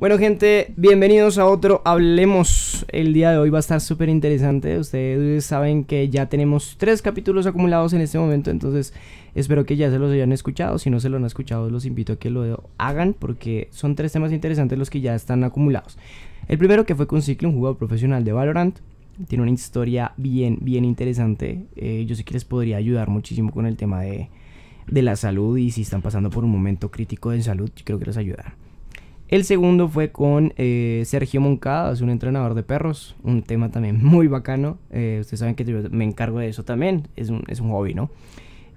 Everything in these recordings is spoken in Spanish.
Bueno, gente, bienvenidos a otro Hablemos. El día de hoy va a estar súper interesante. Ustedes saben que ya tenemos tres capítulos acumulados en este momento, entonces espero que ya se los hayan escuchado. Si no se lo han escuchado, los invito a que lo hagan porque son tres temas interesantes los que ya están acumulados. El primero que fue con Ciclo, un jugador profesional de Valorant. Tiene una historia bien, bien interesante. Eh, yo sé que les podría ayudar muchísimo con el tema de, la salud y si están pasando por un momento crítico de salud, creo que les ayudará el segundo fue con eh, Sergio Moncada, es un entrenador de perros, un tema también muy bacano. Eh, ustedes saben que yo me encargo de eso también, es un, es un hobby, ¿no?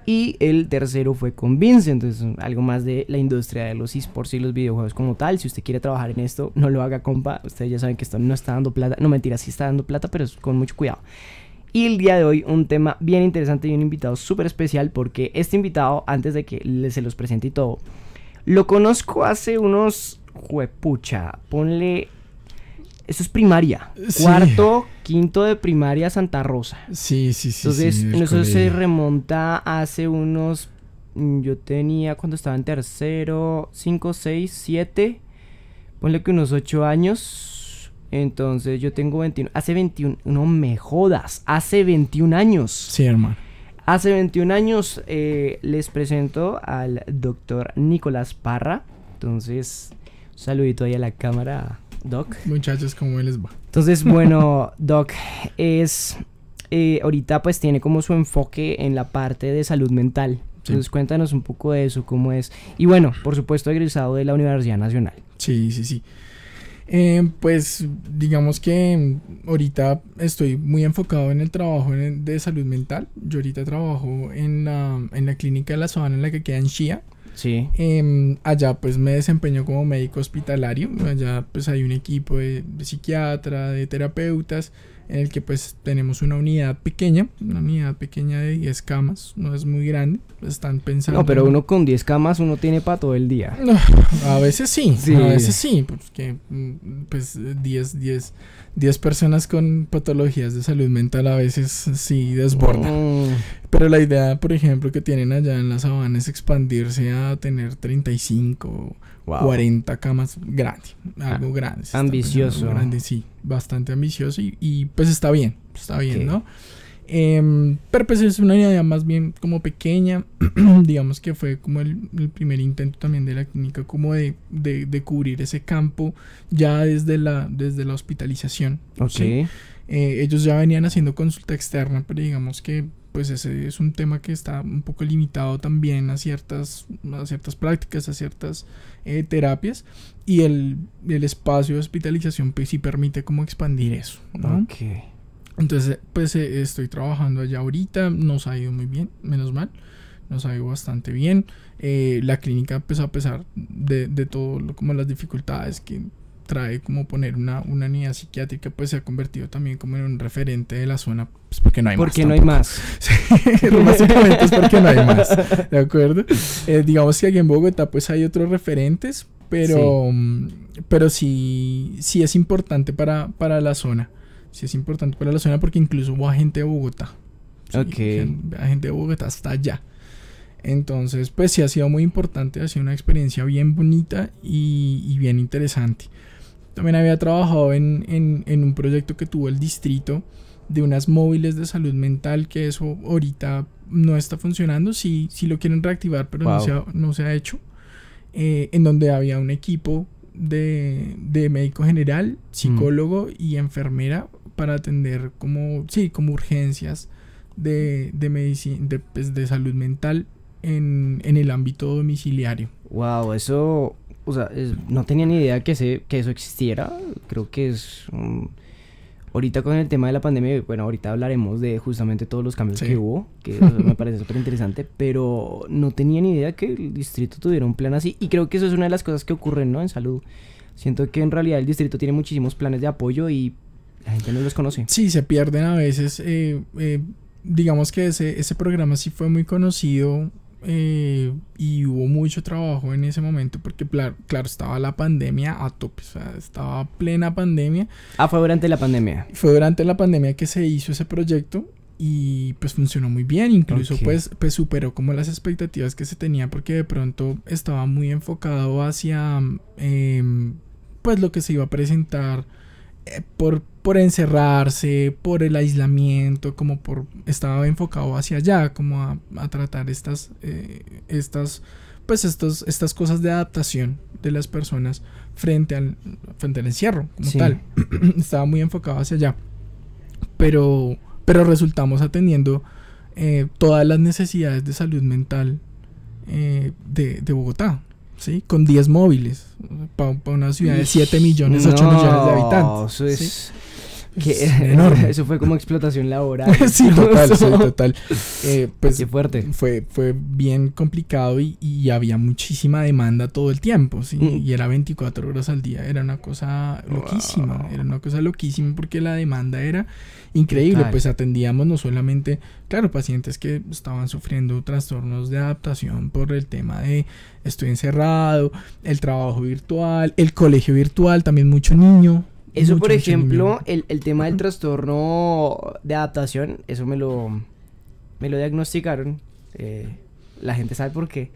Y el tercero fue con Vincent, entonces algo más de la industria de los esports y los videojuegos como tal. Si usted quiere trabajar en esto, no lo haga compa. Ustedes ya saben que esto no está dando plata. No mentira, sí está dando plata, pero es con mucho cuidado. Y el día de hoy un tema bien interesante y un invitado súper especial porque este invitado, antes de que se los presente y todo, lo conozco hace unos juepucha, ponle. Eso es primaria. Cuarto, quinto de primaria Santa Rosa. Sí, sí, sí. Entonces, eso se remonta hace unos. Mm, yo tenía cuando estaba en tercero, cinco, seis, siete. Ponle que unos ocho años. Entonces, yo tengo 21. Hace 21. No me jodas. Hace 21 años. Sí, hermano. Hace 21 años eh, les presento al doctor Nicolás Parra. Entonces, saludito ahí a la cámara, Doc. Muchachos, ¿cómo les va? Entonces, bueno, Doc, es. Eh, ahorita pues tiene como su enfoque en la parte de salud mental. Entonces cuéntanos un poco de eso, cómo es. Y bueno, por supuesto, egresado de la Universidad Nacional. Sí, sí, sí. Eh, pues digamos que ahorita estoy muy enfocado en el trabajo de salud mental. Yo ahorita trabajo en la, clínica de la sabana en la que queda en Shia. Sí. Em, allá pues me desempeño como médico hospitalario. Allá pues hay un equipo de, psiquiatra, de terapeutas, en el que pues tenemos una unidad pequeña, una unidad pequeña de 10 camas, no es muy grande, están pensando... No, pero uno con 10 camas uno tiene para todo el día. a veces sí, a veces sí, que mm, pues 10, 10 10 personas con patologías de salud mental a veces sí desbordan. Mm. Pero la idea, por ejemplo, que tienen allá en la sabana es expandirse a tener 35, wow. 40 camas grande, ah, algo grandes. Ambicioso. Grande, sí, bastante ambicioso y, pues está bien, está bien, ¿no? Em, pero pues es una idea más bien como pequeña, digamos que fue como el, primer intento también de la clínica como de, cubrir ese campo ya desde la, desde la hospitalización. ¿sí? Eh, ellos ya venían haciendo consulta externa, pero digamos que pues ese es un tema que está un poco limitado también a ciertas, ciertas prácticas, a ciertas eh, terapias. Y el, espacio de hospitalización pues, sí permite como expandir eso. ¿no? Okay. Entonces, eh, pues eh, estoy trabajando allá ahorita, nos ha ido muy bien, menos mal, nos ha ido bastante bien. Eh, la clínica, pues a pesar de, de todo, como las dificultades que trae como poner una, unidad psiquiátrica, pues se ha convertido también como en un referente de la zona, pues porque no hay más. Porque no hay más. sí, es porque no hay más, ¿de acuerdo? digamos que aquí en Bogotá pues hay otros referentes, pero sí, mm, pero sí, sí es importante para la zona. Si es importante para la zona porque incluso va gente de Bogotá. ¿sí? gente de Bogotá hasta allá. Entonces, pues sí ha sido muy importante, ha sido una experiencia bien bonita y, bien interesante. También había trabajado en, en, un proyecto que tuvo el distrito de unas móviles de salud mental, que eso ahorita no está funcionando, sí, sí lo quieren reactivar, pero no, se ha, no se ha hecho, eh, en donde había un equipo de, de médico general, mm. psicólogo y enfermera para atender como, sí, como urgencias de, medicina, pues, de, salud mental en, el ámbito domiciliario. Wow, eso, o sea, no tenía ni idea que, se, que eso existiera. Creo que es... ahorita con el tema de la pandemia, bueno, ahorita hablaremos de justamente todos los cambios que hubo, que me parece súper interesante, pero no tenía ni idea que el distrito tuviera un plan así. Y creo que eso es una de las cosas que ocurren, ¿no? En salud. Siento que en realidad el distrito tiene muchísimos planes de apoyo y la gente no los conoce. Sí, se pierden a veces. Eh, eh, digamos que ese, ese programa sí fue muy conocido eh, y hubo mucho trabajo en ese momento porque, claro, estaba la pandemia a tope, o sea, estaba plena pandemia. Ah, fue durante la pandemia. Fue durante la pandemia que se hizo ese proyecto y pues funcionó muy bien, incluso pues, pues, superó como las expectativas que se tenía porque de pronto estaba muy enfocado hacia em, pues lo que se iba a presentar eh, por, por encerrarse, por el aislamiento, como por estaba enfocado hacia allá, como a, tratar estas, eh, estas, pues estos, estas cosas de adaptación de las personas frente al, frente al encierro, como tal. estaba muy enfocado hacia allá. Pero, pero resultamos atendiendo eh, todas las necesidades de salud mental de Bogotá. Con 10 móviles, para, una ciudad de 7 millones, 8 millones de habitantes. eso fue como explotación laboral. sí, total, sí, total. Eh, pues Qué fuerte. Fue, fue bien complicado y, había muchísima demanda todo el tiempo, ¿sí? Mm. Y era 24 horas al día, era una cosa loquísima, era una cosa loquísima porque la demanda era increíble, pues atendíamos no solamente, claro, pacientes que estaban sufriendo trastornos de adaptación por el tema de estoy encerrado, el trabajo virtual, el colegio virtual, también mucho niño, eso, por ejemplo, el, el, tema del trastorno de adaptación, eso me lo, me lo diagnosticaron. Eh, la gente sabe por qué.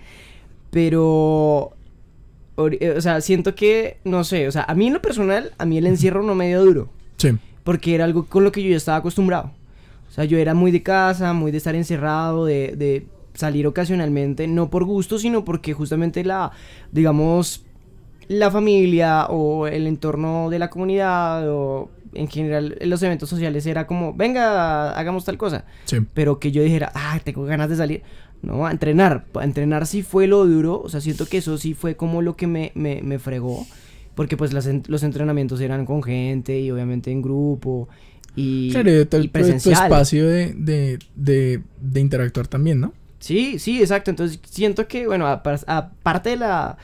Pero, o, eh, o, sea, siento que, no sé, o sea, a mí en lo personal, a mí el encierro no me dio duro. Sí. Porque era algo con lo que yo ya estaba acostumbrado. O sea, yo era muy de casa, muy de estar encerrado, de, de salir ocasionalmente, no por gusto, sino porque justamente la, digamos, la familia o el entorno de la comunidad o en general los eventos sociales era como, venga, hagamos tal cosa. Pero que yo dijera, ah, tengo ganas de salir. No, a entrenar. A entrenar sí fue lo duro. O sea, siento que eso sí fue como lo que me, fregó. Porque pues los entrenamientos eran con gente y obviamente en grupo. Y, claro, y, espacio de, de interactuar también, ¿no? Sí, sí, exacto. Entonces siento que, bueno, aparte de la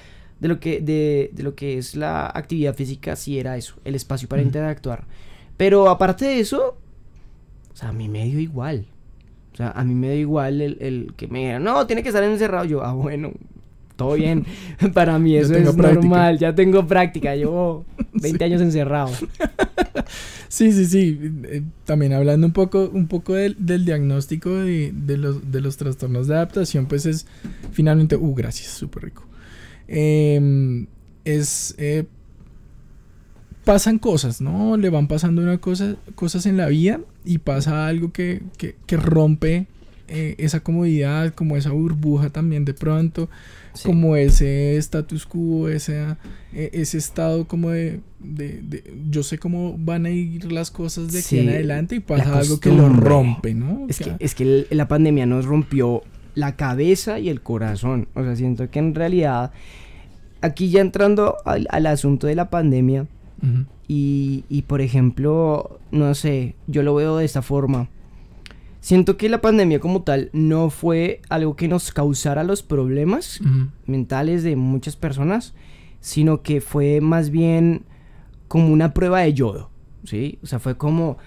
de lo que, de, lo que es la actividad física, Si era eso, el espacio para interactuar. Pero aparte de eso, o sea, a mí me dio igual. O sea, a mí me dio igual el, el que me diga, no, tiene que estar encerrado. Yo, ah, bueno, todo bien. Para mí eso es normal, ya tengo práctica, llevo 20 años encerrado. sí, sí, sí. Eh, también hablando un poco, un poco del, del diagnóstico de, de, los, de los trastornos de adaptación, pues es finalmente, uh, gracias, súper rico. Em, es... Eh, pasan cosas, ¿no? Le van pasando una cosa, cosas en la vida y pasa algo que, rompe eh, esa comodidad, como esa burbuja también de pronto, como ese status quo, e, ese, estado como de, de, yo sé cómo van a ir las cosas de aquí en adelante y pasa algo que lo rompe, ¿no? Es, que, la pandemia nos rompió la cabeza y el corazón. O sea, siento que en realidad, aquí ya entrando al, asunto de la pandemia, y, por ejemplo, no sé, yo lo veo de esta forma. Siento que la pandemia como tal no fue algo que nos causara los problemas mentales de muchas personas, sino que fue más bien como una prueba de yodo, ¿sí? O sea, fue como,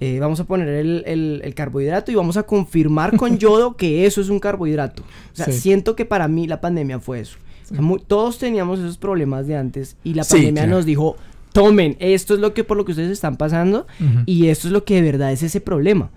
eh, vamos a poner el, carbohidrato y vamos a confirmar con yodo que eso es un carbohidrato. O sea, siento que para mí la pandemia fue eso. todos teníamos esos problemas de antes y la pandemia nos dijo, tomen, esto es lo que por lo que ustedes están pasando y esto es lo que de verdad es ese problema.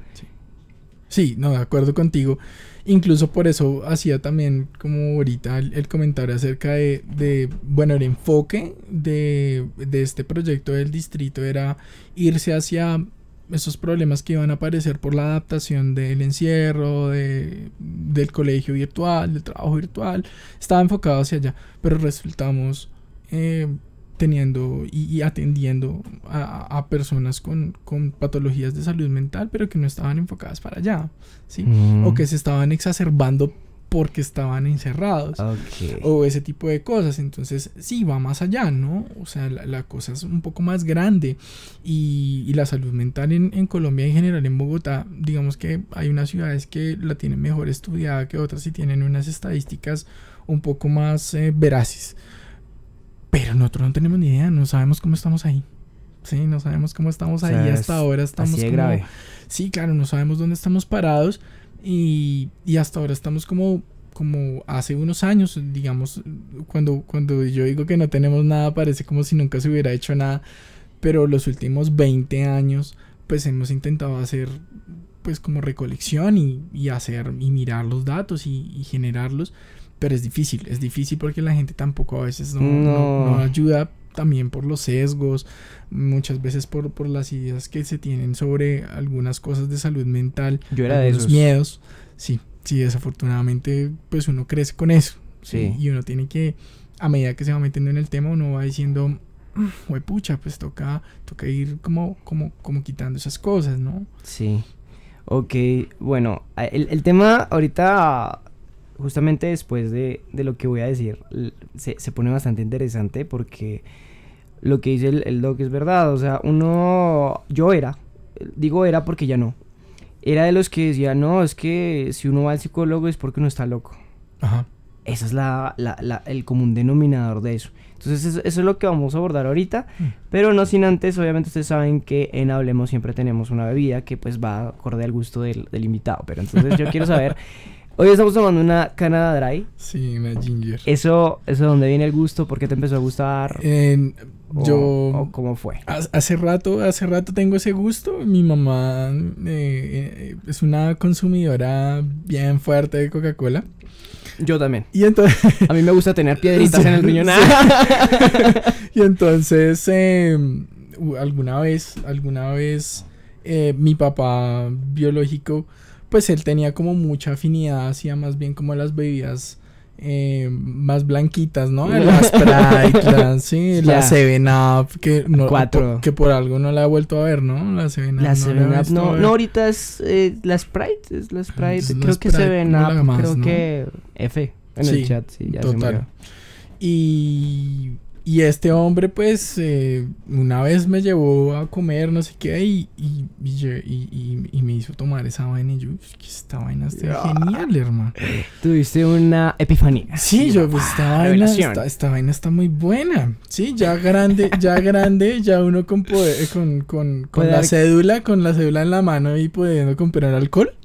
Sí, no, de acuerdo contigo. Incluso por eso hacía también como ahorita el, comentario acerca de, bueno, el enfoque de, de este proyecto del distrito era irse hacia esos problemas que iban a aparecer por la adaptación del encierro, de, del colegio virtual, del trabajo virtual, estaba enfocado hacia allá, pero resultamos eh, teniendo y, atendiendo a, personas con, patologías de salud mental, pero que no estaban enfocadas para allá, ¿sí? Mm. O que se estaban exacerbando porque estaban encerrados o ese tipo de cosas. Entonces, sí, va más allá, ¿no? O sea, la, cosa es un poco más grande y, la salud mental en, en, Colombia en general, en Bogotá, digamos que hay unas ciudades que la tienen mejor estudiada que otras y tienen unas estadísticas un poco más eh, veraces. Pero nosotros no tenemos ni idea, no sabemos cómo estamos ahí. Sí, no sabemos cómo estamos ahí hasta ahora. Estamos grave. Sí, claro, no sabemos dónde estamos parados y, y hasta ahora estamos como como hace unos años, digamos, cuando, cuando yo digo que no tenemos nada, parece como si nunca se hubiera hecho nada, pero los últimos 20 años, pues hemos intentado hacer, pues como recolección y, y hacer y mirar los datos y, generarlos, pero es difícil, es difícil porque la gente tampoco a veces no ayuda, también por los sesgos, muchas veces por, las ideas que se tienen sobre algunas cosas de salud mental, Yo era de esos miedos. Sí, sí, desafortunadamente pues uno crece con eso. Sí. Y uno tiene que, a medida que se va metiendo en el tema, uno va diciendo, mm, pucha, pues toca, toca ir como, como, como quitando esas cosas, ¿no? Sí. Ok, bueno, el, el tema ahorita justamente después de, lo que voy a decir, se, pone bastante interesante porque lo que dice el, doc es verdad. O sea, uno, yo era, digo era porque ya no, era de los que decía, no, es que si uno va al psicólogo es porque uno está loco. Ajá. Ese es la, el común denominador de eso. Entonces eso, es lo que vamos a abordar ahorita, mm. pero no sin antes, obviamente ustedes saben que en Hablemos siempre tenemos una bebida que pues va acorde al gusto del, del invitado, pero entonces yo quiero saber Hoy estamos tomando una Canada Dry. Sí, una Ginger. ¿Eso, eso donde viene el gusto? ¿Por qué te empezó a gustar? En, yo... ¿Cómo fue? Hace rato, hace rato tengo ese gusto. Mi mamá eh, eh, es una consumidora bien fuerte de Coca-Cola. Yo también. Y entonces... a mí me gusta tener piedritas en el riñón. y entonces, em, alguna vez, alguna vez, eh, mi papá biológico pues él tenía como mucha afinidad hacía más bien como las bebidas eh, más blanquitas, ¿no? Las Sprite, la, sí, la Seven Up, que, no, Por, que por algo no la he vuelto a ver, ¿no? La Seven Up. La no Seven Up, no, ahorita es eh, la Sprite, es la ah, Sprite, creo que Seven Up, creo que F en el chat, sí, ya total. Se y y este hombre, pues, eh, una vez me llevó a comer, no sé qué, y, y, me hizo tomar esa vaina. Y yo, que esta vaina está ah. genial, hermano. Tuviste una epifanía. Sí, yo, pues, esta vaina, esta, vaina está muy buena. Sí, ya grande, ya grande, ya uno con, poder, con, con, con la cédula, con la cédula en la mano y pudiendo comprar alcohol.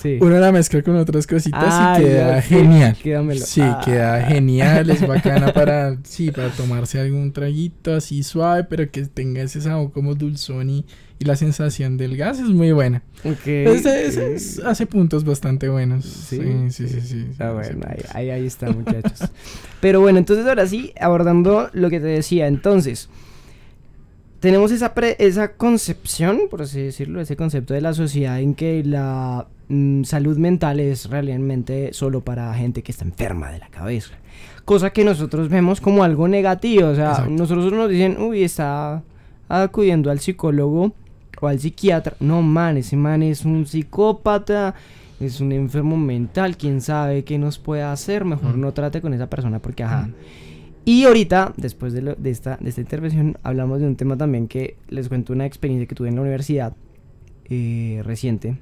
Sí. Uno la mezcla con otras cositas y queda genial. Sí, ah. queda genial, es bacana para, sí, para tomarse algún traguito así suave, pero que tenga ese sabor como dulzón y, y la sensación del gas es muy buena. Okay. Ese, ese hace puntos bastante buenos. Sí, sí, sí. sí, ah, bueno, ahí está, muchachos. pero bueno, entonces ahora sí, abordando lo que te decía, entonces tenemos esa, esa concepción, por así decirlo, ese concepto de la sociedad en que la mm, salud mental es realmente solo para gente que está enferma de la cabeza. Cosa que nosotros vemos como algo negativo. O sea, nosotros nos dicen, uy, está acudiendo al psicólogo o al psiquiatra. No, man, ese man es un psicópata, es un enfermo mental, quién sabe qué nos puede hacer. Mejor mm. no trate con esa persona porque, ajá. Mm. Y ahorita, después de, esta, intervención, hablamos de un tema también que les cuento una experiencia que tuve en la universidad eh, reciente,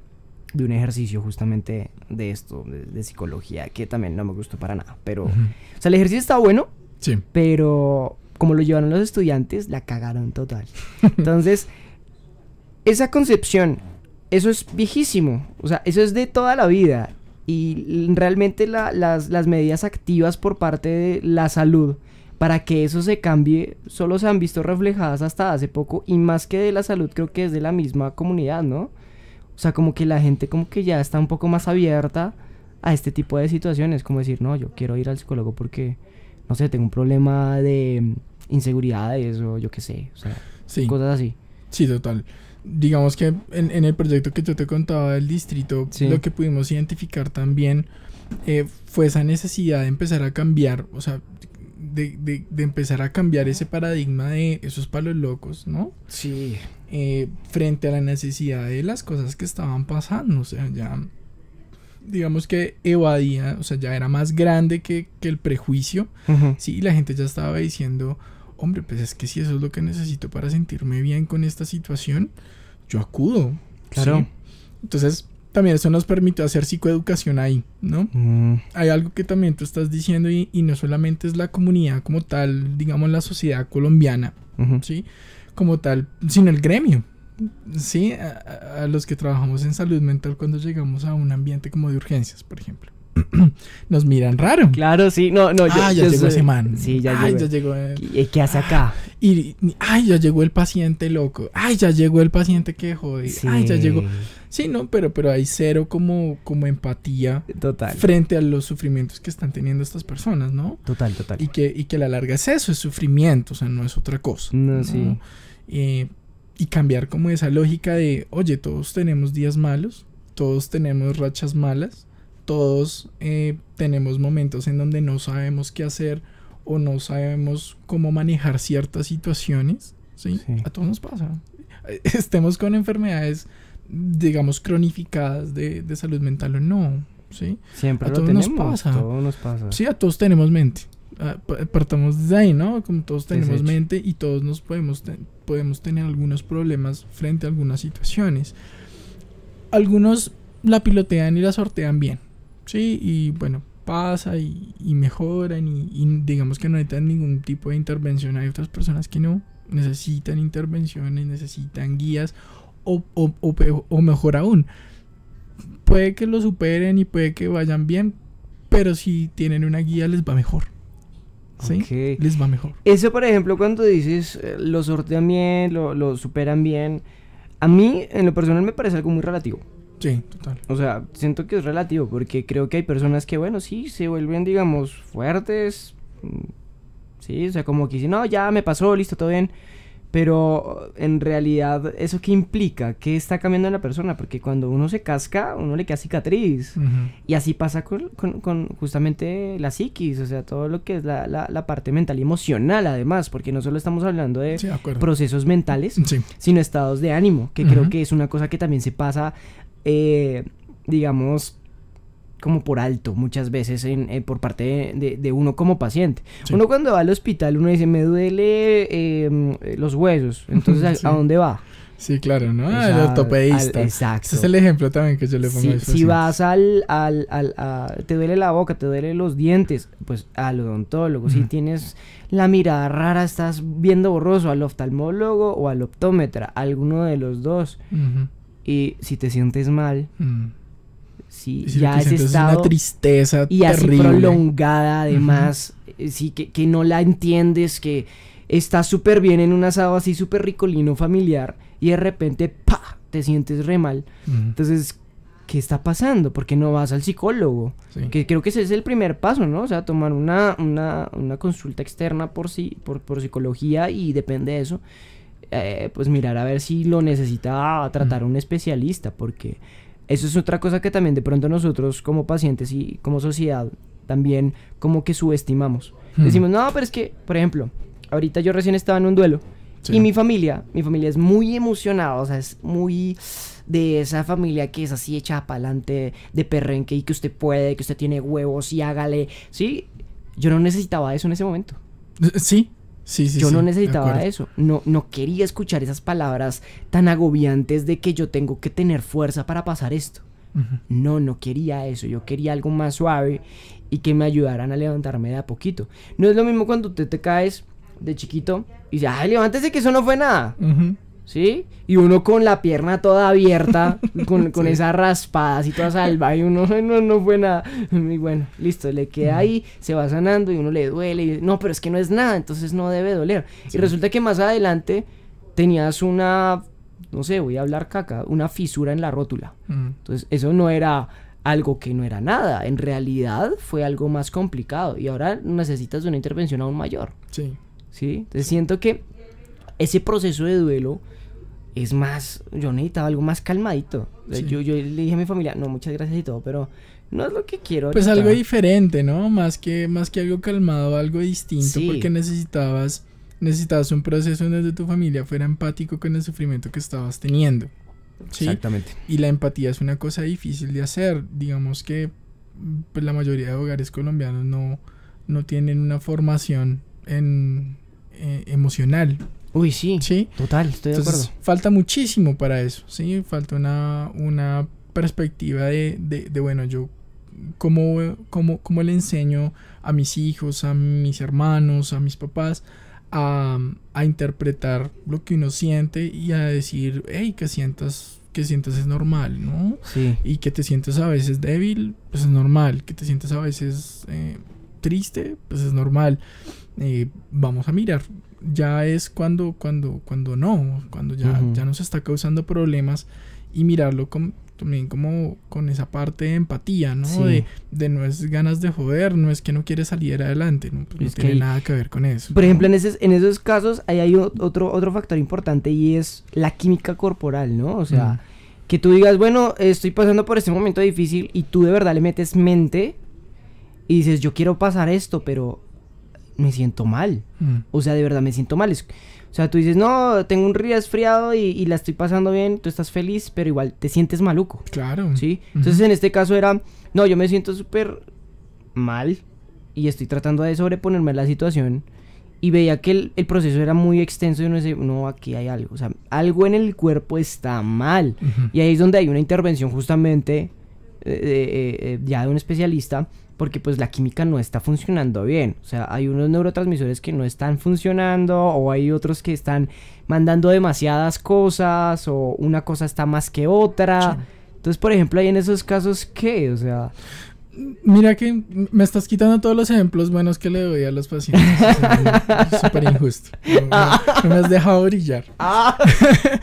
de un ejercicio justamente de esto, de, psicología, que también no me gustó para nada. Pero, o sea, el ejercicio estaba bueno, sí. pero como lo llevaron los estudiantes, la cagaron total. Entonces, esa concepción, eso es viejísimo, o sea, eso es de toda la vida. Y realmente las medidas activas por parte de la salud para que eso se cambie, solo se han visto reflejadas hasta hace poco y más que de la salud creo que es de la misma comunidad, ¿no? O sea, como que la gente como que ya está un poco más abierta a este tipo de situaciones, como decir, no, yo quiero ir al psicólogo porque, no sé, tengo un problema de inseguridades o yo qué sé, o sea, cosas así. Sí, total. Digamos que en, el proyecto que yo te contaba del distrito, lo que pudimos identificar también eh, fue esa necesidad de empezar a cambiar, o sea, de, empezar a cambiar ese paradigma de esos palos locos, ¿no? Sí. Eh, frente a la necesidad de las cosas que estaban pasando, o sea, ya digamos que evadía, o sea, ya era más grande que, el prejuicio, sí, y la gente ya estaba diciendo, hombre, pues es que si eso es lo que necesito para sentirme bien con esta situación, yo acudo. Claro. Entonces, también eso nos permitió hacer psicoeducación ahí, ¿no? Mm. Hay algo que también tú estás diciendo y, no solamente es la comunidad como tal, digamos la sociedad colombiana, ¿sí? Como tal, sino el gremio, ¿sí? A, los que trabajamos en salud mental cuando llegamos a un ambiente como de urgencias, por ejemplo. Nos miran raro. Claro, sí, no, no. Ah, ya yo llegó ese man. Sí, ya ah, llegó. Ya eh. ¿Qué, ¿Qué, hace acá? Y, ay, ya llegó el paciente loco. Ay, ya llegó el paciente que jode. Ay, ya llegó. Sí, no, pero, pero hay cero como, como empatía frente a los sufrimientos que están teniendo estas personas, ¿no? Total, total. Y que, que la larga es eso, es sufrimiento, o sea, no es otra cosa. sí. Eh, y cambiar como esa lógica de, oye, todos tenemos días malos, todos tenemos rachas malas, todos eh, tenemos momentos en donde no sabemos qué hacer o no sabemos cómo manejar ciertas situaciones. ¿sí? A todos nos pasa. Estemos con enfermedades, digamos, cronificadas de, salud mental o no. ¿sí? Siempre a todos nos pasa. todos nos pasa. Sí, a todos tenemos mente. Partamos de ahí, ¿no? Como todos tenemos mente y todos nos podemos, podemos tener algunos problemas frente a algunas situaciones. Algunos la pilotean y la sortean bien, ¿sí? Y bueno, pasa y, mejoran y, digamos que no necesitan ningún tipo de intervención. Hay otras personas que no necesitan intervenciones, necesitan guías o, mejor aún. Puede que lo superen y puede que vayan bien, pero si tienen una guía les va mejor. ¿Sí? Les va mejor. Eso, por ejemplo, cuando dices eh, lo sortean bien, lo superan bien, a mí en lo personal me parece algo muy relativo. Sí, total. O sea, siento que es relativo porque creo que hay personas que, bueno, sí, se vuelven, digamos, fuertes. Mm, sí, o sea, como que dicen, no, ya me pasó, listo, todo bien. Pero en realidad, ¿eso qué implica? ¿Qué está cambiando en la persona? Porque cuando uno se casca, uno le queda cicatriz. Y así pasa con, justamente la psiquis, o sea, todo lo que es la, parte mental y emocional, además, porque no solo estamos hablando de procesos mentales, sino estados de ánimo, que creo que es una cosa que también se pasa eh, digamos, como por alto muchas veces eh, por parte de, uno como paciente. Uno cuando va al hospital uno dice, me duele em, los huesos, entonces ¿a, dónde va? Sí, claro, ¿no? al el ortopedista. exacto. Ese es el ejemplo también que yo le pongo Si vas al, al, al te duele la boca, te duele los dientes, pues al odontólogo. Si tienes la mirada rara, estás viendo borroso, al oftalmólogo o al optómetra, alguno de los dos. Y si te sientes mal, mm. si, ya has estado... Es una tristeza y así prolongada además, eh, que, que, no la entiendes, que estás súper bien en un asado así súper ricolino familiar y de repente, pa, te sientes re mal. Entonces, ¿qué está pasando? ¿Por qué no vas al psicólogo? Que creo que ese es el primer paso, ¿no? O sea, tomar una, una, una consulta externa por, sí, por, por psicología y depende de eso. Eh, pues mirar a ver si lo necesita tratar un especialista, porque eso es otra cosa que también de pronto nosotros como pacientes y como sociedad también como que subestimamos. Decimos, no, pero es que, por ejemplo, ahorita yo recién estaba en un duelo y mi familia, mi familia es muy emocionada, o sea, es muy de esa familia que es así hecha para adelante, de perrenque y que usted puede, que usted tiene huevos y hágale, ¿sí? Yo no necesitaba eso en ese momento. Sí, yo no necesitaba eso, no, no quería escuchar esas palabras tan agobiantes de que yo tengo que tener fuerza para pasar esto. No, no quería eso, yo quería algo más suave y que me ayudaran a levantarme de a poquito. No es lo mismo cuando te, te caes de chiquito y dices, ay, levántese que eso no fue nada. ¿sí? Y uno con la pierna toda abierta, con, esa esas raspadas y toda salva, y uno no, no fue nada. Y bueno, listo, le queda ahí, se va sanando y uno le duele, y, no, pero es que no es nada, entonces no debe doler. Y resulta que más adelante tenías una, no sé, voy a hablar caca, una fisura en la rótula. Entonces eso no era algo que no era nada, en realidad fue algo más complicado y ahora necesitas una intervención aún mayor. Sí. ¿Sí? Entonces siento que ese proceso de duelo es más, yo necesitaba algo más calmadito. Yo, le dije a mi familia, no, muchas gracias y todo, pero no es lo que quiero. Pues algo diferente, ¿no? Más que, más que algo calmado, algo distinto, porque necesitabas, un proceso en donde tu familia fuera empático con el sufrimiento que estabas teniendo. Exactamente. Y la empatía es una cosa difícil de hacer. Digamos que pues, la mayoría de hogares colombianos no, no tienen una formación en, eh, emocional Uy, sí. Total, estoy de acuerdo. Falta muchísimo para eso, ¿sí? Falta una, una perspectiva de, de, bueno, yo, ¿cómo, cómo, ¿cómo le enseño a mis hijos, a mis hermanos, a mis papás? A, interpretar lo que uno siente y a decir, hey, que sientas, que sientas es normal, ¿no? Sí. Y que te sientes a veces débil, pues es normal, que te sientes a veces eh, triste, pues es normal. Eh, vamos a mirar. Ya es cuando, cuando, cuando no, cuando ya, ya nos está causando problemas y mirarlo también como con esa parte de empatía, ¿no? De, no es ganas de joder, no es que no quiere salir adelante, no, pues tiene nada que ver con eso. Por ejemplo, en, en esos casos ahí hay otro, otro factor importante y es la química corporal, ¿no? O sea, que tú digas, bueno, estoy pasando por este momento difícil y tú de verdad le metes mente y dices, yo quiero pasar esto, pero me siento mal. Mm. O sea, de verdad me siento mal. o sea, tú dices, no, tengo un resfriado y, y, la estoy pasando bien, tú estás feliz, pero igual te sientes maluco. Claro. ¿Sí? Entonces en este caso era, no, yo me siento súper mal y estoy tratando de sobreponerme a la situación. Y veía que el, el proceso era muy extenso y uno sé, no, aquí hay algo. O sea, algo en el cuerpo está mal. Y ahí es donde hay una intervención justamente eh, eh, eh, ya de un especialista porque pues la química no está funcionando bien. O sea, hay unos neurotransmisores que no están funcionando o hay otros que están mandando demasiadas cosas o una cosa está más que otra. Entonces, por ejemplo, hay en esos casos que, o sea... Mira que me estás quitando todos los ejemplos buenos que le doy a los pacientes. Súper injusto. me has dejado brillar. Ah.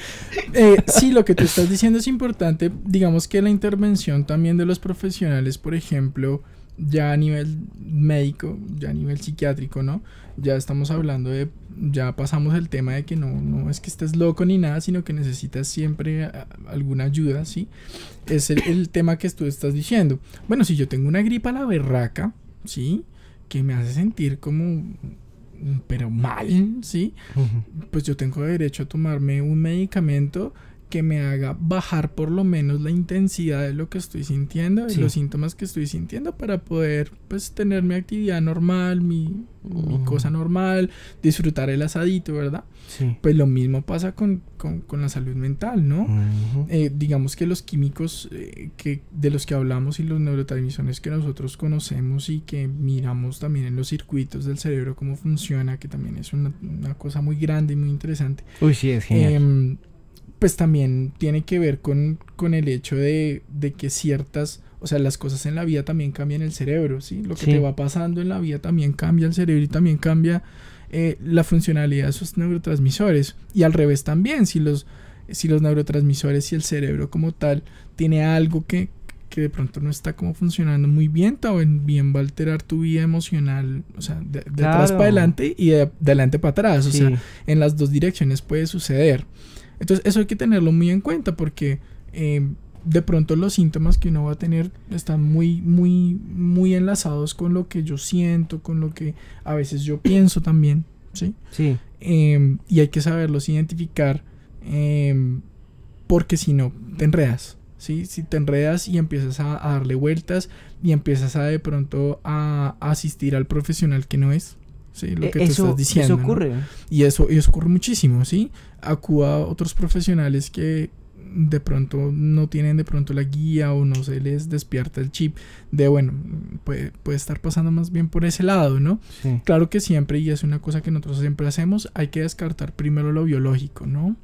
Eh, sí, lo que te estás diciendo es importante. Digamos que la intervención también de los profesionales, por ejemplo, ya a nivel médico, ya a nivel psiquiátrico, ¿no? Ya estamos hablando de, ya pasamos el tema de que no, no es que estés loco ni nada, sino que necesitas siempre eh, alguna ayuda, ¿sí? Es el, tema que tú estás diciendo. Bueno, si yo tengo una gripa a la berraca, ¿sí? Que me hace sentir como pero mal, ¿sí? Pues yo tengo derecho a tomarme un medicamento que me haga bajar por lo menos la intensidad de lo que estoy sintiendo y los síntomas que estoy sintiendo para poder pues tener mi actividad normal, mi, mm. cosa normal, disfrutar el asadito, ¿verdad? Pues lo mismo pasa con, con, la salud mental, ¿no? Eh, digamos que los químicos eh, que, de los que hablamos y los neurotransmisores que nosotros conocemos y que miramos también en los circuitos del cerebro cómo funciona, que también es una, cosa muy grande y muy interesante. Uy, sí, es genial. Em, pues también tiene que ver con, con el hecho de, de, que ciertas, o sea, las cosas en la vida también cambian el cerebro, ¿sí? Lo que te va pasando en la vida también cambia el cerebro y también cambia eh, la funcionalidad de esos neurotransmisores. Y al revés también, si los, si los neurotransmisores y el cerebro como tal tiene algo que, que de pronto no está como funcionando muy bien, bien va a alterar tu vida emocional, o sea, de, atrás para adelante y de, adelante para atrás, o sea, en las dos direcciones puede suceder. Entonces eso hay que tenerlo muy en cuenta porque eh, de pronto los síntomas que uno va a tener están muy, muy, muy enlazados con lo que yo siento, con lo que a veces yo pienso también, ¿sí? Sí. Em, y hay que saberlos identificar em, porque si no, te enredas. ¿Sí? Si te enredas y empiezas a, darle vueltas y empiezas a de pronto a asistir al profesional que no es, Sí, lo e- que tú estás diciendo. Eso ocurre. Y, eso, y eso ocurre muchísimo, ¿sí? acuda a otros profesionales que de pronto no tienen de pronto la guía o no se les despierta el chip de, bueno, puede, puede estar pasando más bien por ese lado, ¿no? Claro que siempre, y es una cosa que nosotros siempre hacemos, hay que descartar primero lo biológico, ¿no?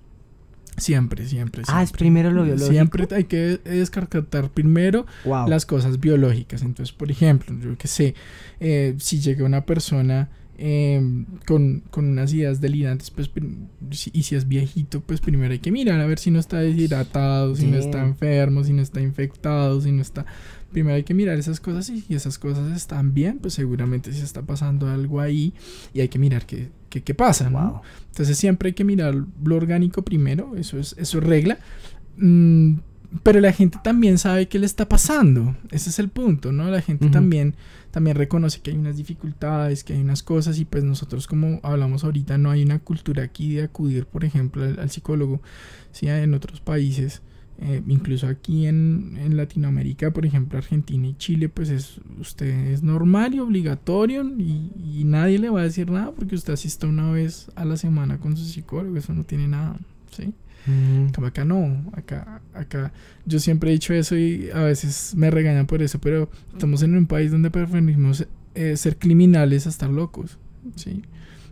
Siempre, siempre, Ah, es primero lo biológico. Siempre hay que descartar primero las cosas biológicas. Entonces, por ejemplo, yo que sé, eh, si llega una persona Em, con, unas ideas delirantes, pues, y si es viejito, pues primero hay que mirar a ver si no está deshidratado, si no está enfermo, si no está infectado, si no está... Primero hay que mirar esas cosas y si esas cosas están bien, pues seguramente si está pasando algo ahí y hay que mirar qué, qué, qué pasa, ¿no? Entonces siempre hay que mirar lo orgánico primero, eso es, eso es regla. Mm, pero la gente también sabe qué le está pasando, ese es el punto, ¿no? La gente también también reconoce que hay unas dificultades, que hay unas cosas y pues nosotros como hablamos ahorita no hay una cultura aquí de acudir por ejemplo al, psicólogo, ¿sí? en otros países. Eh, incluso aquí en, Latinoamérica, por ejemplo, Argentina y Chile, pues es, usted es normal y obligatorio y, y, nadie le va a decir nada porque usted asista una vez a la semana con su psicólogo, eso no tiene nada, ¿sí? Como acá no, acá, acá. Yo siempre he dicho eso y a veces me regañan por eso, pero estamos en un país donde preferimos eh, ser criminales a estar locos, ¿sí?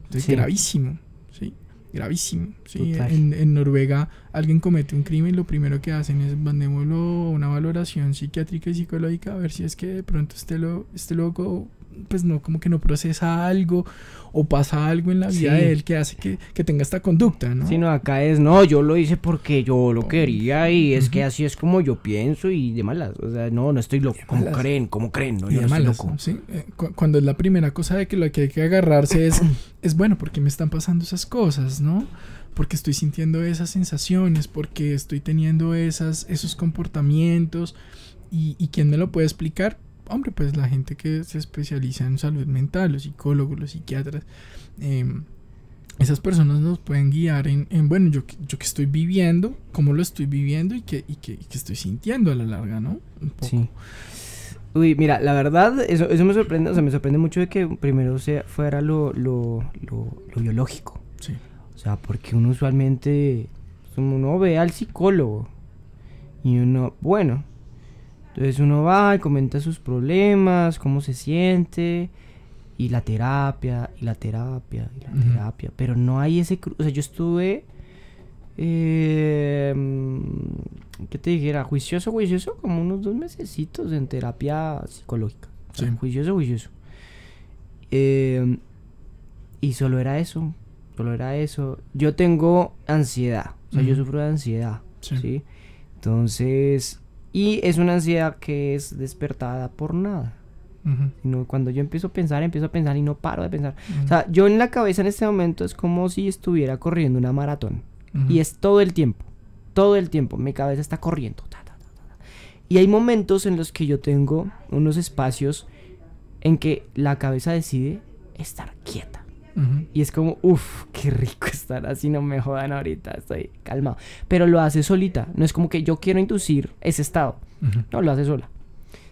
Entonces, gravísimo, ¿sí? Gravísimo, ¿sí? En, Noruega alguien comete un crimen, lo primero que hacen es mandémoslo a una valoración psiquiátrica y psicológica a ver si es que de pronto este lo, esté loco pues no, como que no procesa algo o pasa algo en la vida de él que hace que, que, tenga esta conducta, ¿no? Sino acá es, no, yo lo hice porque yo lo oh. quería y es que así es como yo pienso y de malas, o sea, no, no estoy loco, como creen, como creen, no, loco. Eh, cuando es la primera cosa de que lo que hay que agarrarse es, es bueno, porque me están pasando esas cosas, ¿no? Porque estoy sintiendo esas sensaciones, porque estoy teniendo esas, esos comportamientos y, y quién me lo puede explicar, hombre, pues la gente que se especializa en salud mental, los psicólogos, los psiquiatras, em, esas personas nos pueden guiar en, bueno, yo, yo que estoy viviendo, cómo lo estoy viviendo y qué que, estoy sintiendo a la larga, ¿no? Sí. Uy, mira, la verdad, eso, me sorprende, o sea, me sorprende mucho de que primero sea, fuera lo, lo biológico. Sí. O sea, porque uno usualmente, uno ve al psicólogo y uno, bueno, entonces uno va y comenta sus problemas, cómo se siente, y la terapia, y la terapia, y la terapia. Pero no hay ese... O sea, yo estuve... Eh, ¿Qué te dijera? Juicioso, juicioso, como unos dos mesecitos en terapia psicológica. Juicioso, juicioso. Em, y solo era eso, solo era eso. Yo tengo ansiedad, o sea, yo sufro de ansiedad, ¿sí? Entonces, y es una ansiedad que es despertada por nada. cuando yo empiezo a pensar, empiezo a pensar y no paro de pensar. O sea, yo en la cabeza en este momento es como si estuviera corriendo una maratón. Y es todo el tiempo. Todo el tiempo. Mi cabeza está corriendo. y hay momentos en los que yo tengo unos espacios en que la cabeza decide estar quieta. Y es como, uff, qué rico estar así, no me jodan ahorita, estoy calmado. Pero lo hace solita, no es como que yo quiero inducir ese estado, no, lo hace sola.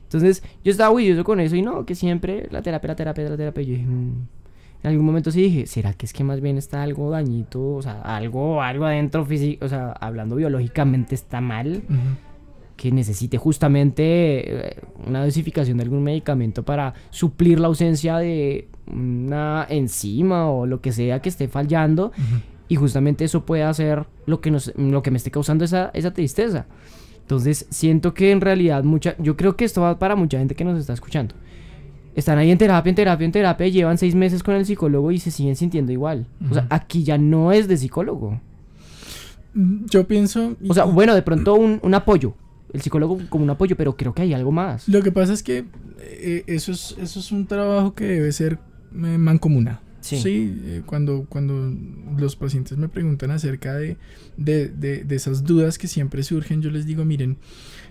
Entonces yo estaba yo con eso y no, que siempre la terapia, la terapia, la terapia. Yo dije, mm". en algún momento sí dije, ¿será que es que más bien está algo dañito? O sea, algo, algo adentro físico, o sea, hablando biológicamente está mal que necesite justamente eh, una dosificación de algún medicamento para suplir la ausencia de una enzima o lo que sea que esté fallando y justamente eso puede ser lo que, nos, lo que me esté causando esa, tristeza. Entonces siento que en realidad mucha, yo creo que esto va para mucha gente que nos está escuchando. Están ahí en terapia, en terapia, en terapia, llevan seis meses con el psicólogo y se siguen sintiendo igual. O sea, aquí ya no es de psicólogo. Mm, yo pienso... O sea, bueno, de pronto un, un apoyo, el psicólogo como un apoyo, pero creo que hay algo más. Lo que pasa es que eh, eso, es, eso es un trabajo que debe ser mancomuna eh, mancomunado. Sí, eh, cuando, cuando los pacientes me preguntan acerca de, de, esas dudas que siempre surgen, yo les digo, miren,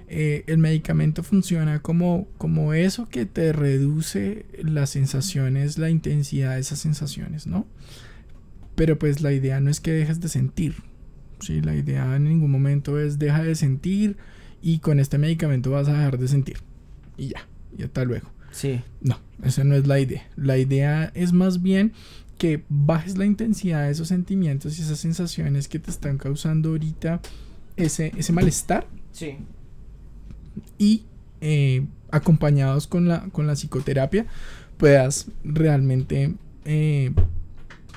el medicamento funciona como, como eso que te reduce las sensaciones, la intensidad de esas sensaciones, ¿no? Pero pues la idea no es que dejes de sentir, ¿sí? La idea en ningún momento es deja de sentir y con este medicamento vas a dejar de sentir. Y ya, y hasta luego. Sí. No, esa no es la idea. La idea es más bien que bajes la intensidad de esos sentimientos y esas sensaciones que te están causando ahorita ese, ese malestar. Sí. Y eh, acompañados con la, con la psicoterapia puedas realmente eh,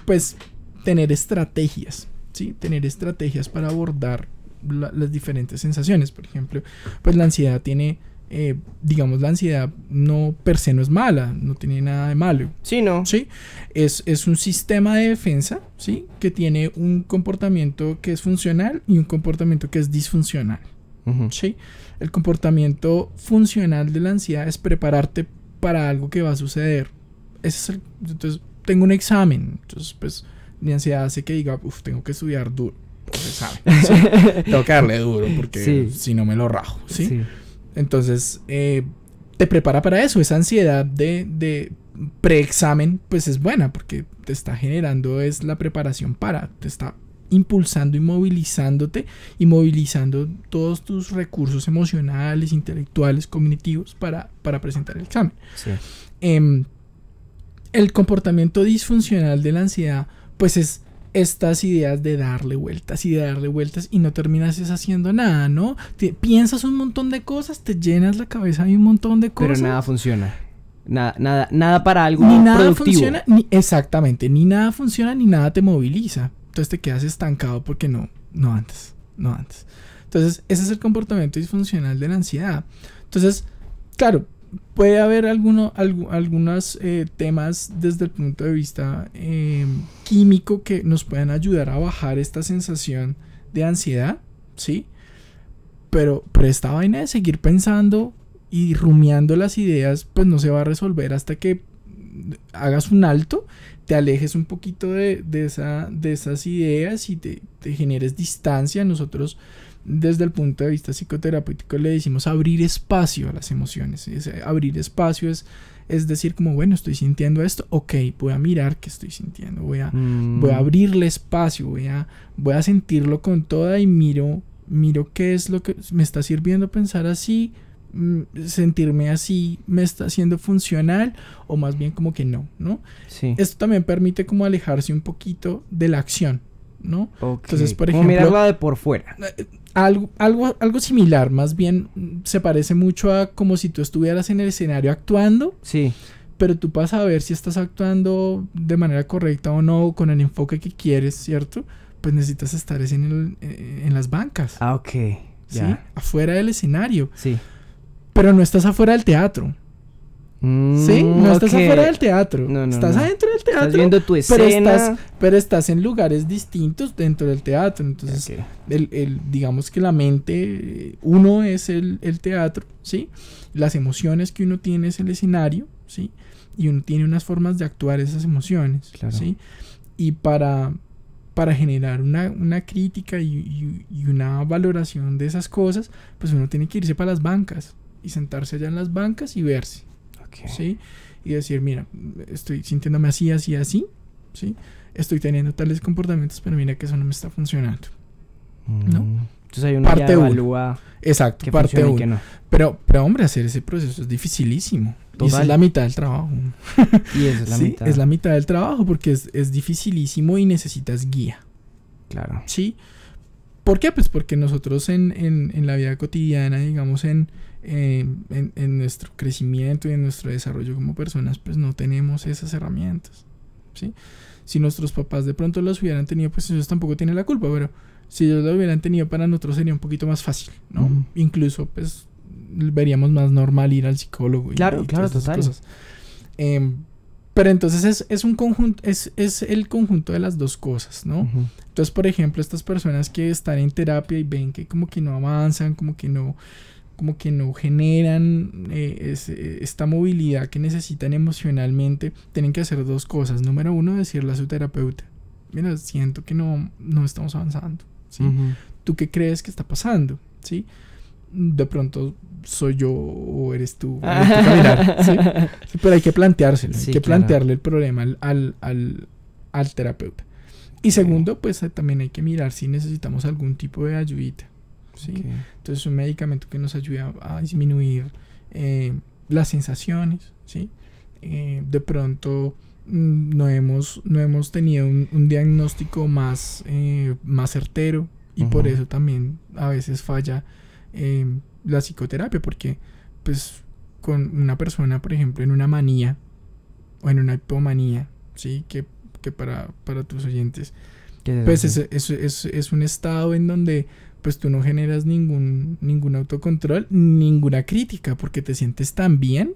pues tener estrategias, ¿sí? Tener estrategias para abordar las diferentes sensaciones. Por ejemplo, pues la ansiedad tiene, eh, digamos, la ansiedad no per se no es mala, no tiene nada de malo. Sí, no. Sí, es, un sistema de defensa, ¿sí? Que tiene un comportamiento que es funcional y un comportamiento que es disfuncional. ¿Sí? El comportamiento funcional de la ansiedad es prepararte para algo que va a suceder. es entonces, tengo un examen, entonces, pues, mi ansiedad hace que diga, uff, tengo que estudiar duro. Pues, tengo que darle duro porque si no me lo rajo, ¿sí? Entonces, eh, te prepara para eso. Esa ansiedad de, preexamen, pues es buena porque te está generando, es la preparación para, te está impulsando y movilizándote y movilizando todos tus recursos emocionales, intelectuales, cognitivos para, para presentar el examen. Em, el comportamiento disfuncional de la ansiedad, pues es estas ideas de darle vueltas y de darle vueltas y no terminas haciendo nada, ¿no? piensas un montón de cosas, te llenas la cabeza de un montón de cosas. Pero nada funciona. Nada, nada, nada para algo ni nada funciona, exactamente, ni nada funciona ni nada te moviliza. Entonces te quedas estancado porque no, no antes, no antes. Entonces, ese es el comportamiento disfuncional de la ansiedad. Entonces, claro, puede haber algunos algunas eh, temas desde el punto de vista eh, químico que nos puedan ayudar a bajar esta sensación de ansiedad, ¿sí? Pero, pero esta vaina de seguir pensando y rumiando las ideas, pues no se va a resolver hasta que hagas un alto, te alejes un poquito de, de, esa, de esas ideas y te, te generes distancia. Nosotros desde el punto de vista psicoterapéutico le decimos abrir espacio a las emociones. Eh, abrir espacio es, decir, como, bueno, estoy sintiendo esto, ok, voy a mirar qué estoy sintiendo, voy a, mm. voy a abrirle espacio, voy a, voy a sentirlo con toda y miro, miro qué es lo que me está sirviendo pensar así, mm, sentirme así me está haciendo funcional o más bien como que no, ¿no? Sí. Esto también permite como alejarse un poquito de la acción, ¿no? Entonces, por ejemplo... mirarla de por fuera. Eh, algo, algo, algo similar, más bien mm, se parece mucho a como si tú estuvieras en el escenario actuando. Sí. Pero tú vas a ver si estás actuando de manera correcta o no, con el enfoque que quieres, ¿cierto? Pues necesitas estar eh, en, las bancas. Ah, ok. ¿sí? Afuera del escenario. Sí. Pero no estás afuera del teatro sí, mm, no estás afuera del teatro. estás adentro del teatro. viendo tu escena. Pero estás, en lugares distintos dentro del teatro. Entonces, digamos que la mente, uno es el, teatro, ¿sí? Las emociones que uno tiene es el escenario, ¿sí? Y uno tiene unas formas de actuar esas emociones, Y para, para generar una, crítica y una valoración de esas cosas, pues uno tiene que irse para las bancas y sentarse allá en las bancas y verse. ¿Sí? Y decir, mira, estoy sintiéndome así, así, así, ¿sí? Estoy teniendo tales comportamientos, pero mira que eso no me está funcionando. ¿No? Mm. Entonces hay una parte que Exacto, parte uno. pero, pero, hombre, hacer ese proceso es dificilísimo. Y esa es la mitad del trabajo. Y es la sí, mitad. Es la mitad del trabajo porque es, dificilísimo y necesitas guía. Claro. Sí. ¿Por qué? Pues porque nosotros en la vida cotidiana, digamos, en, eh, en, nuestro crecimiento y en nuestro desarrollo como personas, pues no tenemos esas herramientas. ¿sí? Si nuestros papás de pronto las hubieran tenido, pues ellos tampoco tienen la culpa, pero si ellos lo hubieran tenido para nosotros sería un poquito más fácil, ¿no? Incluso, pues, veríamos más normal ir al psicólogo. Y, Cosas. Em, pero entonces es, un conjunto, es, el conjunto de las dos cosas, ¿no? Entonces, por ejemplo, estas personas que están en terapia y ven que como que no avanzan, como que no, como que no generan eh, eh, esta movilidad que necesitan emocionalmente, tienen que hacer dos cosas. Número uno, decirle a su terapeuta, mira, siento que no, estamos avanzando. ¿sí? ¿Tú qué crees que está pasando? ¿Sí? De pronto soy yo o eres tú. Pero hay que planteárselo, hay que plantearle el problema al, terapeuta. Y segundo, pues eh, también hay que mirar si necesitamos algún tipo de ayudita. Entonces es un medicamento que nos ayuda a disminuir eh, las sensaciones, ¿sí? Eh, de pronto mm, no hemos, no hemos tenido un, diagnóstico más, eh, más certero y por eso también a veces falla la psicoterapia porque pues con una persona, por ejemplo, en una manía o en una hipomanía, ¿sí? Que, para, para tus oyentes, pues es un estado en donde pues tú no generas ningún, ningún autocontrol, ninguna crítica, porque te sientes tan bien,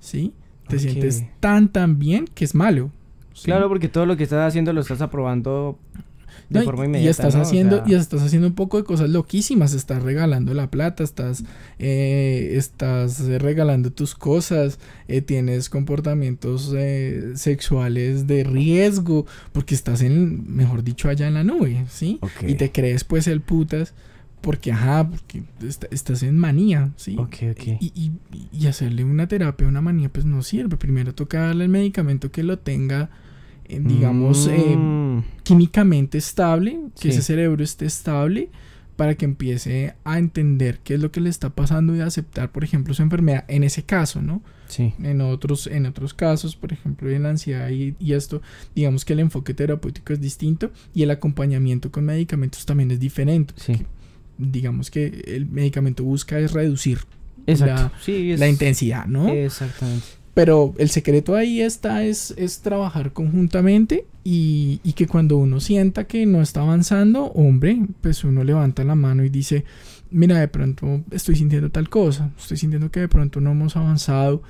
¿sí? Te sientes tan, tan bien que es malo. Claro, porque todo lo que estás haciendo lo estás aprobando de forma inmediata. Y estás, haciendo, estás haciendo un poco de cosas loquísimas, estás regalando la plata, estás, eh, estás regalando tus cosas, eh, tienes comportamientos eh, sexuales de riesgo, porque estás en, mejor dicho, allá en la nube, ¿sí? Y te crees pues el putas porque ajá, porque estás en manía, ¿sí? Ok, ok. Y, y, y, hacerle una terapia, una manía, pues no sirve. Primero toca darle el medicamento que lo tenga digamos, eh, mm. químicamente estable, que ese cerebro esté estable para que empiece a entender qué es lo que le está pasando y a aceptar, por ejemplo, su enfermedad en ese caso, ¿no? Sí. En otros, en otros casos, por ejemplo, en la ansiedad y, esto, digamos que el enfoque terapéutico es distinto y el acompañamiento con medicamentos también es diferente. Sí. Digamos que el medicamento busca es reducir la intensidad, ¿no? Exactamente. Pero el secreto ahí está, es, es trabajar conjuntamente y, y, que cuando uno sienta que no está avanzando, hombre, pues uno levanta la mano y dice, mira, de pronto estoy sintiendo tal cosa, estoy sintiendo que de pronto no hemos avanzado,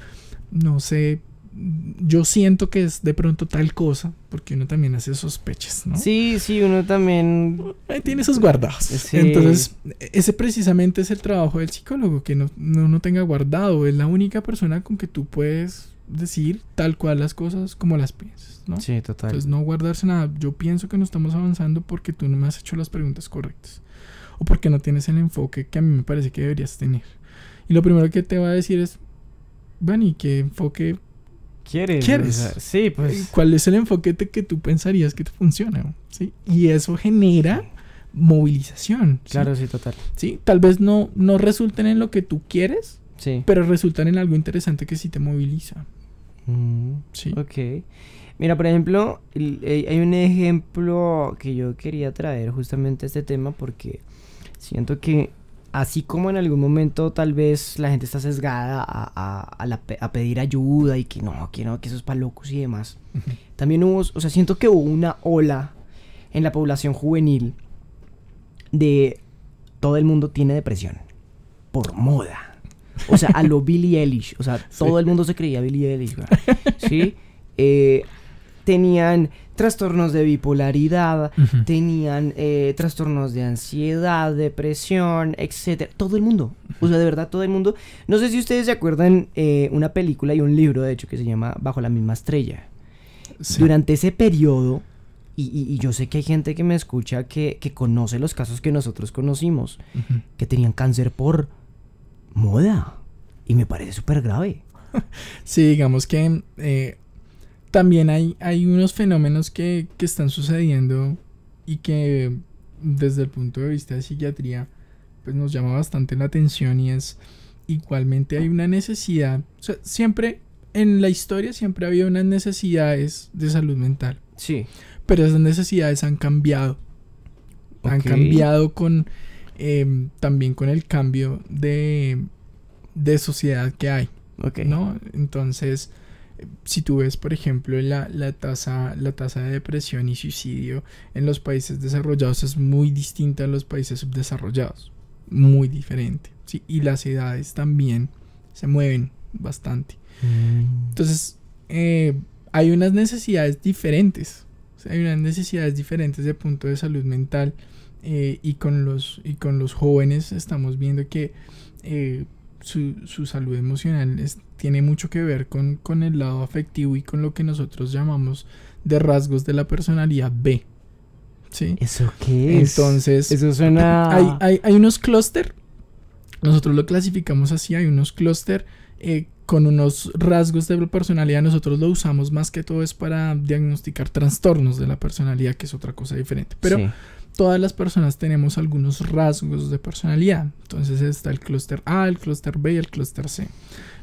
no sé, yo siento que es de pronto tal cosa, porque uno también hace sospechas, ¿no? Sí, sí, uno también... tiene esos guardados. Entonces, ese precisamente es el trabajo del psicólogo, que no, no, tenga guardado, es la única persona con que tú puedes decir tal cual las cosas como las piensas, ¿no? Sí, total. Entonces, no guardarse nada. Yo pienso que no estamos avanzando porque tú no me has hecho las preguntas correctas, o porque no tienes el enfoque que a mí me parece que deberías tener. Y lo primero que te va a decir es, bueno, ¿y qué enfoque quieres. sí, pues. Eh, ¿Cuál es el enfoquete que tú pensarías que te funciona? ¿Sí? Y eso genera movilización. Claro, sí, total. Sí, tal vez no, no resulten en lo que tú quieres, sí. pero resultan en algo interesante que sí te moviliza. Mm, sí. Ok. Mira, por ejemplo, eh, hay un ejemplo que yo quería traer justamente a este tema porque siento que así como en algún momento tal vez la gente está sesgada a, a, a, pedir ayuda y que no, que no, que eso es para locos y demás, también hubo, o sea, siento que hubo una ola en la población juvenil de todo el mundo tiene depresión por moda. O sea, a lo Billie Eilish. O sea, todo el mundo se creía Billie Eilish, ¿Sí? Eh, tenían trastornos de bipolaridad, tenían eh, trastornos de ansiedad, depresión, etcétera. Todo el mundo. O sea, de verdad, todo el mundo. No sé si ustedes se acuerdan eh, una película y un libro, de hecho, que se llama Bajo la misma estrella. Durante ese periodo, y, yo sé que hay gente que me escucha que, conoce los casos que nosotros conocimos, que tenían cáncer por moda. Y me parece súper grave. Sí, digamos que eh, también hay, hay unos fenómenos que, están sucediendo y que desde el punto de vista de psiquiatría pues nos llama bastante la atención y es igualmente hay una necesidad, o sea, siempre en la historia siempre había unas necesidades de salud mental. Sí. Pero esas necesidades han cambiado. Han cambiado con eh, también con el cambio de, de sociedad que hay. Okay. ¿No? Entonces, si tú ves, por ejemplo, la, tasa, la tasa de depresión y suicidio en los países desarrollados es muy distinta a los países subdesarrollados. Muy diferente. Y las edades también se mueven bastante. Mm. Entonces, eh, hay unas necesidades diferentes. hay unas necesidades diferentes de punto de salud mental. Eh, y, con los, y con los jóvenes estamos viendo que... Eh, su, salud emocional tiene mucho que ver con, el lado afectivo y con lo que nosotros llamamos de rasgos de la personalidad B. ¿Sí? ¿Eso qué es? Entonces, eso suena... Hay, unos clúster, nosotros lo clasificamos así, hay unos clúster eh, con unos rasgos de personalidad, nosotros lo usamos más que todo es para diagnosticar trastornos de la personalidad, que es otra cosa diferente. Pero todas las personas tenemos algunos rasgos de personalidad. Entonces está el clúster A, el clúster B y el clúster C.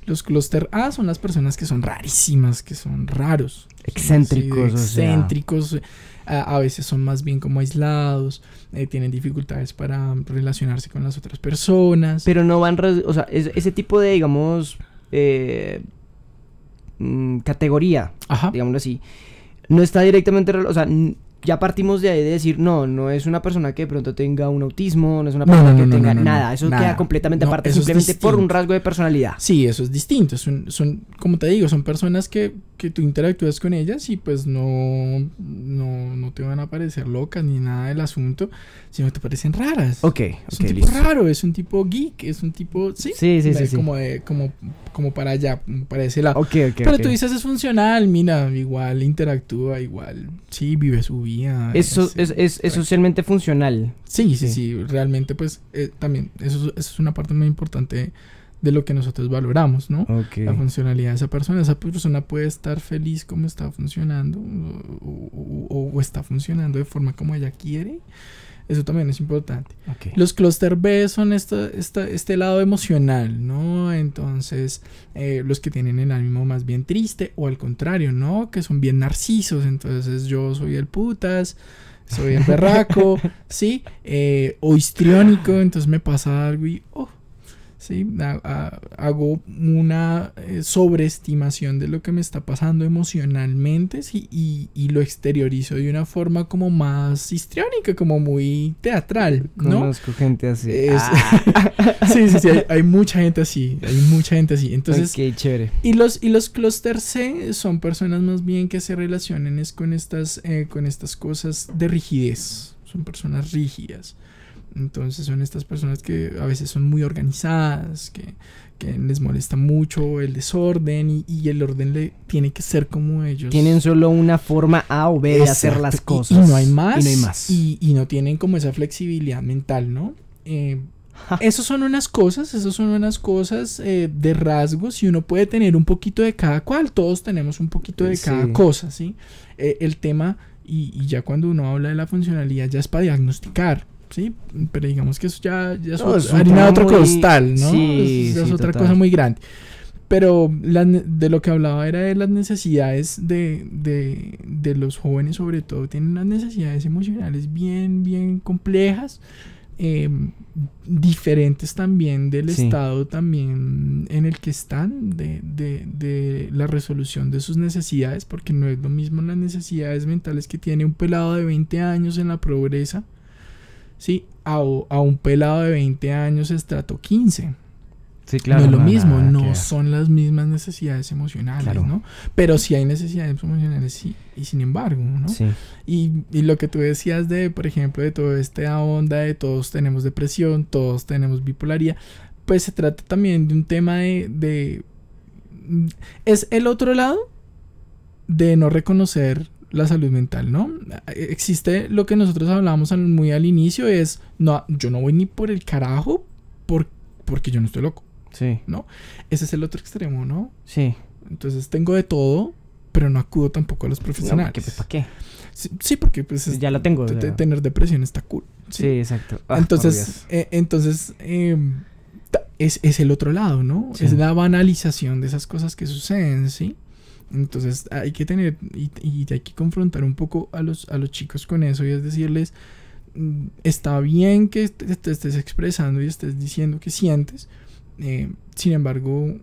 Los clúster A son las personas que son rarísimas, que son raros. Excéntricos. excéntricos. a, veces son más bien como aislados, eh, tienen dificultades para relacionarse con las otras personas. Pero no van, o sea, ese tipo de, digamos, eh, mm, categoría, Ajá. digámoslo así, no está directamente, o sea, ya partimos de ahí de decir, no, no es una persona que de pronto tenga un autismo, no es una persona que tenga nada, eso queda completamente aparte, simplemente por un rasgo de personalidad. Sí, eso es distinto, son, como te digo, son personas que, que tú interactúas con ellas y pues no, no, te van a parecer locas ni nada del asunto, sino que te parecen raras. Ok, okay Es un tipo raro, es un tipo geek, es un tipo, sí, sí, sí, sí como, como, como para allá, para ese lado. Ok, Pero tú dices, es funcional, mira, igual interactúa, igual, sí, vive su eso es, socialmente funcional. Sí, sí, sí. realmente, pues eh, también, eso, es una parte muy importante de lo que nosotros valoramos, ¿no? La funcionalidad de esa persona. Esa persona puede estar feliz como está funcionando o está funcionando de forma como ella quiere eso también es importante. Los clúster B son esta, este lado emocional, ¿no? Entonces, eh, los que tienen el ánimo más bien triste o al contrario, ¿no? Que son bien narcisos. Entonces, yo soy el putas, soy el berraco, ¿sí? Eh, o histriónico, entonces me pasa algo y, oh, hago una eh, sobreestimación de lo que me está pasando emocionalmente y, lo exteriorizo de una forma como más histriónica, como muy teatral, ¿no? Conozco gente así. Ah. sí, sí, sí, hay, mucha gente así, hay mucha gente así. Entonces, chévere. Y los, y los C son personas más bien que se relacionen con estas, eh, con estas cosas de rigidez, son personas rígidas. Entonces son estas personas que a veces son muy organizadas, que, les molesta mucho el desorden y, el orden le tiene que ser como ellos. Tienen solo una forma A o B de hacer las cosas. Y, no hay más. Y no tienen como esa flexibilidad mental, ¿no? Eh, esos son unas cosas, esas son unas cosas eh, de rasgos y uno puede tener un poquito de cada cual, todos tenemos un poquito de eh, cada cosa, ¿sí? Eh, el tema, y, ya cuando uno habla de la funcionalidad, ya es para diagnosticar, Sí, pero digamos que eso ya, es, harina de otro costal, ¿no? es, otra cosa muy grande. Pero de lo que hablaba era de las necesidades de, de, de, los jóvenes, sobre todo, tienen unas necesidades emocionales bien, bien complejas, em, diferentes también del estado también en el que están, de, de, de la resolución de sus necesidades, porque no es lo mismo las necesidades mentales que tiene un pelado de 20 años en la progresa ¿sí? A, a, un pelado de 20 años estrato 15. Sí, claro, no es lo mismo, no son las mismas necesidades emocionales, ¿no? Pero sí hay necesidades emocionales sí, y sin embargo, ¿no? Sí. Y, lo que tú decías de, por ejemplo, de toda esta onda de todos tenemos depresión, todos tenemos bipolaridad, pues se trata también de un tema de... de es el otro lado de no reconocer la salud mental, ¿no? Existe lo que nosotros hablábamos muy al inicio, es, no, yo no voy ni por el carajo porque yo no estoy loco. Sí. ¿No? Ese es el otro extremo, ¿no? Sí. Entonces tengo de todo, pero no acudo tampoco a los profesionales. Pues, ¿Para qué? Sí, porque pues... ya la tengo. Tener depresión está cool. Sí, exacto. Ah, entonces, eh, entonces... Em, es, el otro lado, ¿no? Es la banalización de esas cosas que suceden, ¿sí? Entonces hay que tener y, hay que confrontar un poco a los, a los chicos con eso y es decirles, mm, está bien que te, estés expresando y estés diciendo que sientes, eh, sin embargo,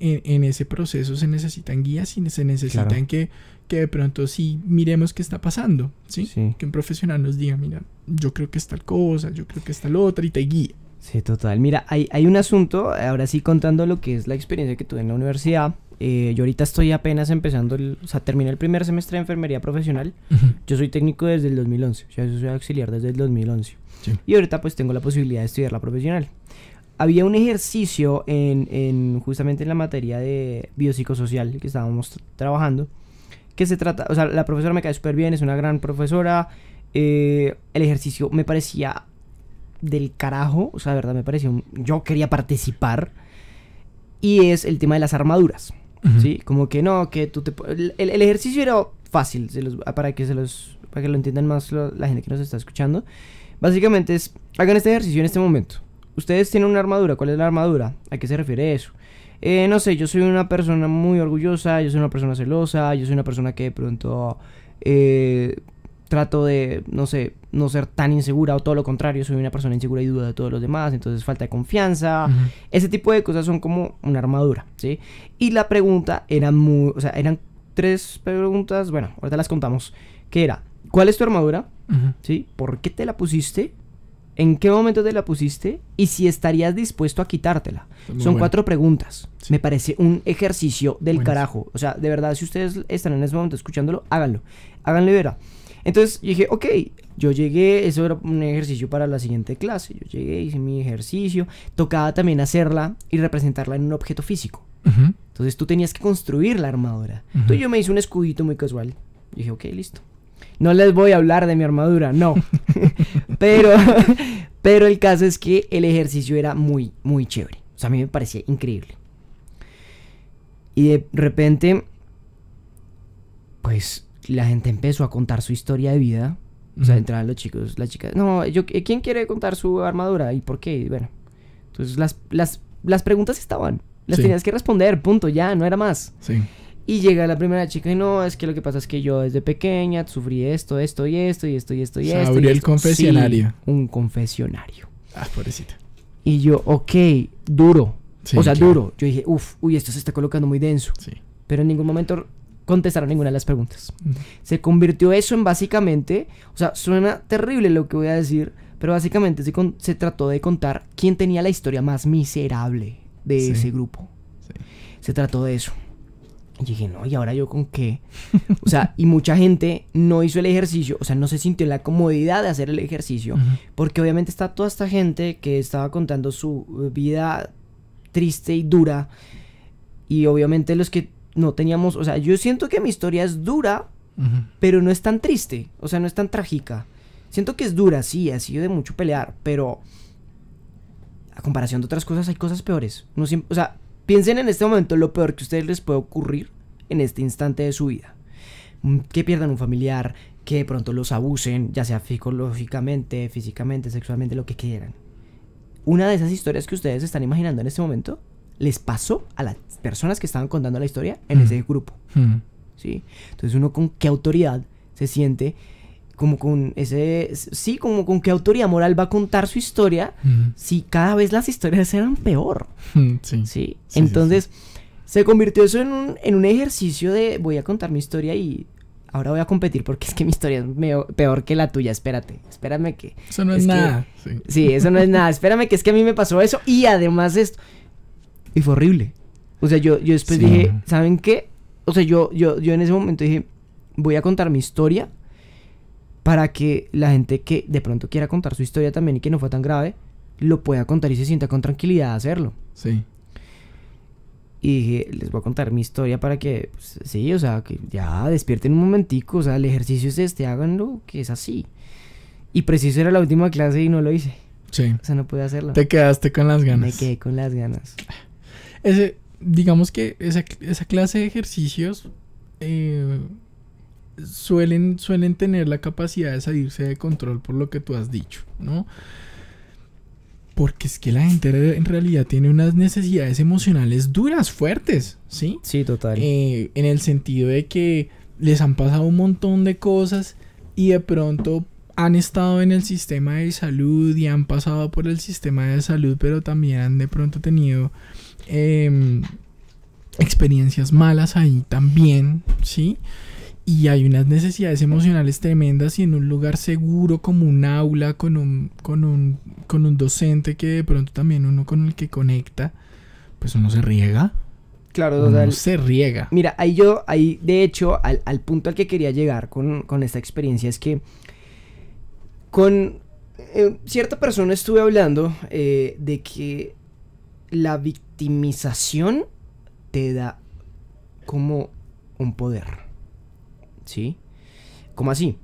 en, ese proceso se necesitan guías y se necesitan que, que de pronto sí miremos qué está pasando, ¿sí? Que un profesional nos diga, mira, yo creo que es tal cosa, yo creo que es tal otra y te guíe. Sí, total. Mira, hay, hay un asunto, ahora sí contando lo que es la experiencia que tuve en la universidad, eh, yo ahorita estoy apenas empezando, o sea, terminé el primer semestre de enfermería profesional. Yo soy técnico desde el 2011, o sea, yo soy auxiliar desde el 2011. Y ahorita pues tengo la posibilidad de estudiar la profesional. Había un ejercicio en, justamente en la materia de biopsicosocial que estábamos trabajando, que se trata, o sea, la profesora me cae súper bien, es una gran profesora. Eh, el ejercicio me parecía del carajo, o sea, de verdad me pareció, yo quería participar. Y es el tema de las armaduras. ¿Sí? Como que no, que tú te... El, ejercicio era fácil, para que se los... Para que lo entiendan más la gente que nos está escuchando. Básicamente es, hagan este ejercicio en este momento. Ustedes tienen una armadura, ¿cuál es la armadura? ¿A qué se refiere eso? Eh, no sé, yo soy una persona muy orgullosa, yo soy una persona celosa, yo soy una persona que de pronto eh, trato de, no sé, no ser tan insegura o todo lo contrario, soy una persona insegura y duda de todos los demás, entonces falta de confianza, ese tipo de cosas son como una armadura, ¿sí? Y la pregunta era muy, o sea, eran tres preguntas, bueno, ahorita las contamos, que era, ¿cuál es tu armadura? ¿Sí? ¿Por qué te la pusiste? ¿En qué momento te la pusiste? Y si estarías dispuesto a quitártela. Son cuatro preguntas. Me parece un ejercicio del carajo. O sea, de verdad, si ustedes están en ese momento escuchándolo, háganlo. Háganle verá. Entonces dije, ok, yo llegué, eso era un ejercicio para la siguiente clase, yo llegué, hice mi ejercicio, tocaba también hacerla y representarla en un objeto físico. Entonces tú tenías que construir la armadura. Entonces yo me hice un escudito muy casual. dije, ok, listo. No les voy a hablar de mi armadura, no. pero, pero el caso es que el ejercicio era muy, muy chévere. O sea, a mí me parecía increíble. Y de repente, pues y la gente empezó a contar su historia de vida. O sea, entraban los chicos, las chicas. No, yo, eh, ¿quién quiere contar su armadura y por qué? Bueno, entonces las, las, las preguntas estaban. Las tenías que responder, punto, ya, no era más. Sí. Y llega la primera chica y no, es que lo que pasa es que yo desde pequeña sufrí esto, esto y esto y esto y esto y esto. y esto. Abrió el confesionario. un confesionario. Ah, pobrecita. Y yo, ok, duro. o sea, duro. Yo dije, uff, uy, esto se está colocando muy denso. Sí. Pero en ningún momento contestaron ninguna de las preguntas. Se convirtió eso en básicamente, o sea, suena terrible lo que voy a decir, pero básicamente se, se trató de contar quién tenía la historia más miserable de ese grupo. Se trató de eso. Y dije, no, ¿y ahora yo con qué? O sea, y mucha gente no hizo el ejercicio, o sea, no se sintió en la comodidad de hacer el ejercicio, porque obviamente está toda esta gente que estaba contando su vida triste y dura, y obviamente los que no teníamos, o sea, yo siento que mi historia es dura, pero no es tan triste, o sea, no es tan trágica. Siento que es dura, sí, ha sido de mucho pelear, pero a comparación de otras cosas hay cosas peores. No o sea, piensen en este momento lo peor que a ustedes les puede ocurrir en este instante de su vida. Mm, que pierdan un familiar, que de pronto los abusen, ya sea psicológicamente, físicamente, sexualmente, lo que quieran. Una de esas historias que ustedes están imaginando en este momento les pasó a las personas que estaban contando la historia en ese mm. grupo. Mm. ¿Sí? Entonces uno con qué autoridad se siente como con ese sí, como con qué autoridad moral va a contar su historia mm. si cada vez las historias eran peor. Sí. Entonces se convirtió eso en un, ejercicio de voy a contar mi historia y ahora voy a competir porque es que mi historia es peor que la tuya. Espérate, espérame que. Eso no es, nada. sí. sí. eso no es nada. Espérame que es que a mí me pasó eso y además esto. Y fue horrible. O sea, yo, yo después dije, ¿saben qué? O sea, yo, yo, yo en ese momento dije, voy a contar mi historia para que la gente que de pronto quiera contar su historia también y que no fue tan grave, lo pueda contar y se sienta con tranquilidad a hacerlo. Sí. Y dije, les voy a contar mi historia para que, pues, sí, o sea, que ya despierten un momentico, o sea, el ejercicio es este, háganlo, que es así. Y preciso era la última clase y no lo hice. Sí. O sea, no pude hacerlo. Te quedaste con las ganas. Me quedé con las ganas. Ese, digamos que esa, clase de ejercicios eh, suelen, suelen tener la capacidad de salirse de control por lo que tú has dicho, ¿no? Porque es que la gente en realidad tiene unas necesidades emocionales duras, fuertes, ¿sí? Sí, total. Eh, en el sentido de que les han pasado un montón de cosas y de pronto han estado en el sistema de salud y han pasado por el sistema de salud, pero también han de pronto tenido em, experiencias malas ahí también, ¿sí? Y hay unas necesidades emocionales tremendas y en un lugar seguro como un aula, con un, con un, con un docente que de pronto también uno con el que conecta, pues uno se riega. Claro, uno se riega. Mira, ahí yo, ahí de hecho, al, punto al que quería llegar con esta experiencia es que con eh, cierta persona estuve hablando eh, de que la victimización te da como un poder. ¿Sí? Como así?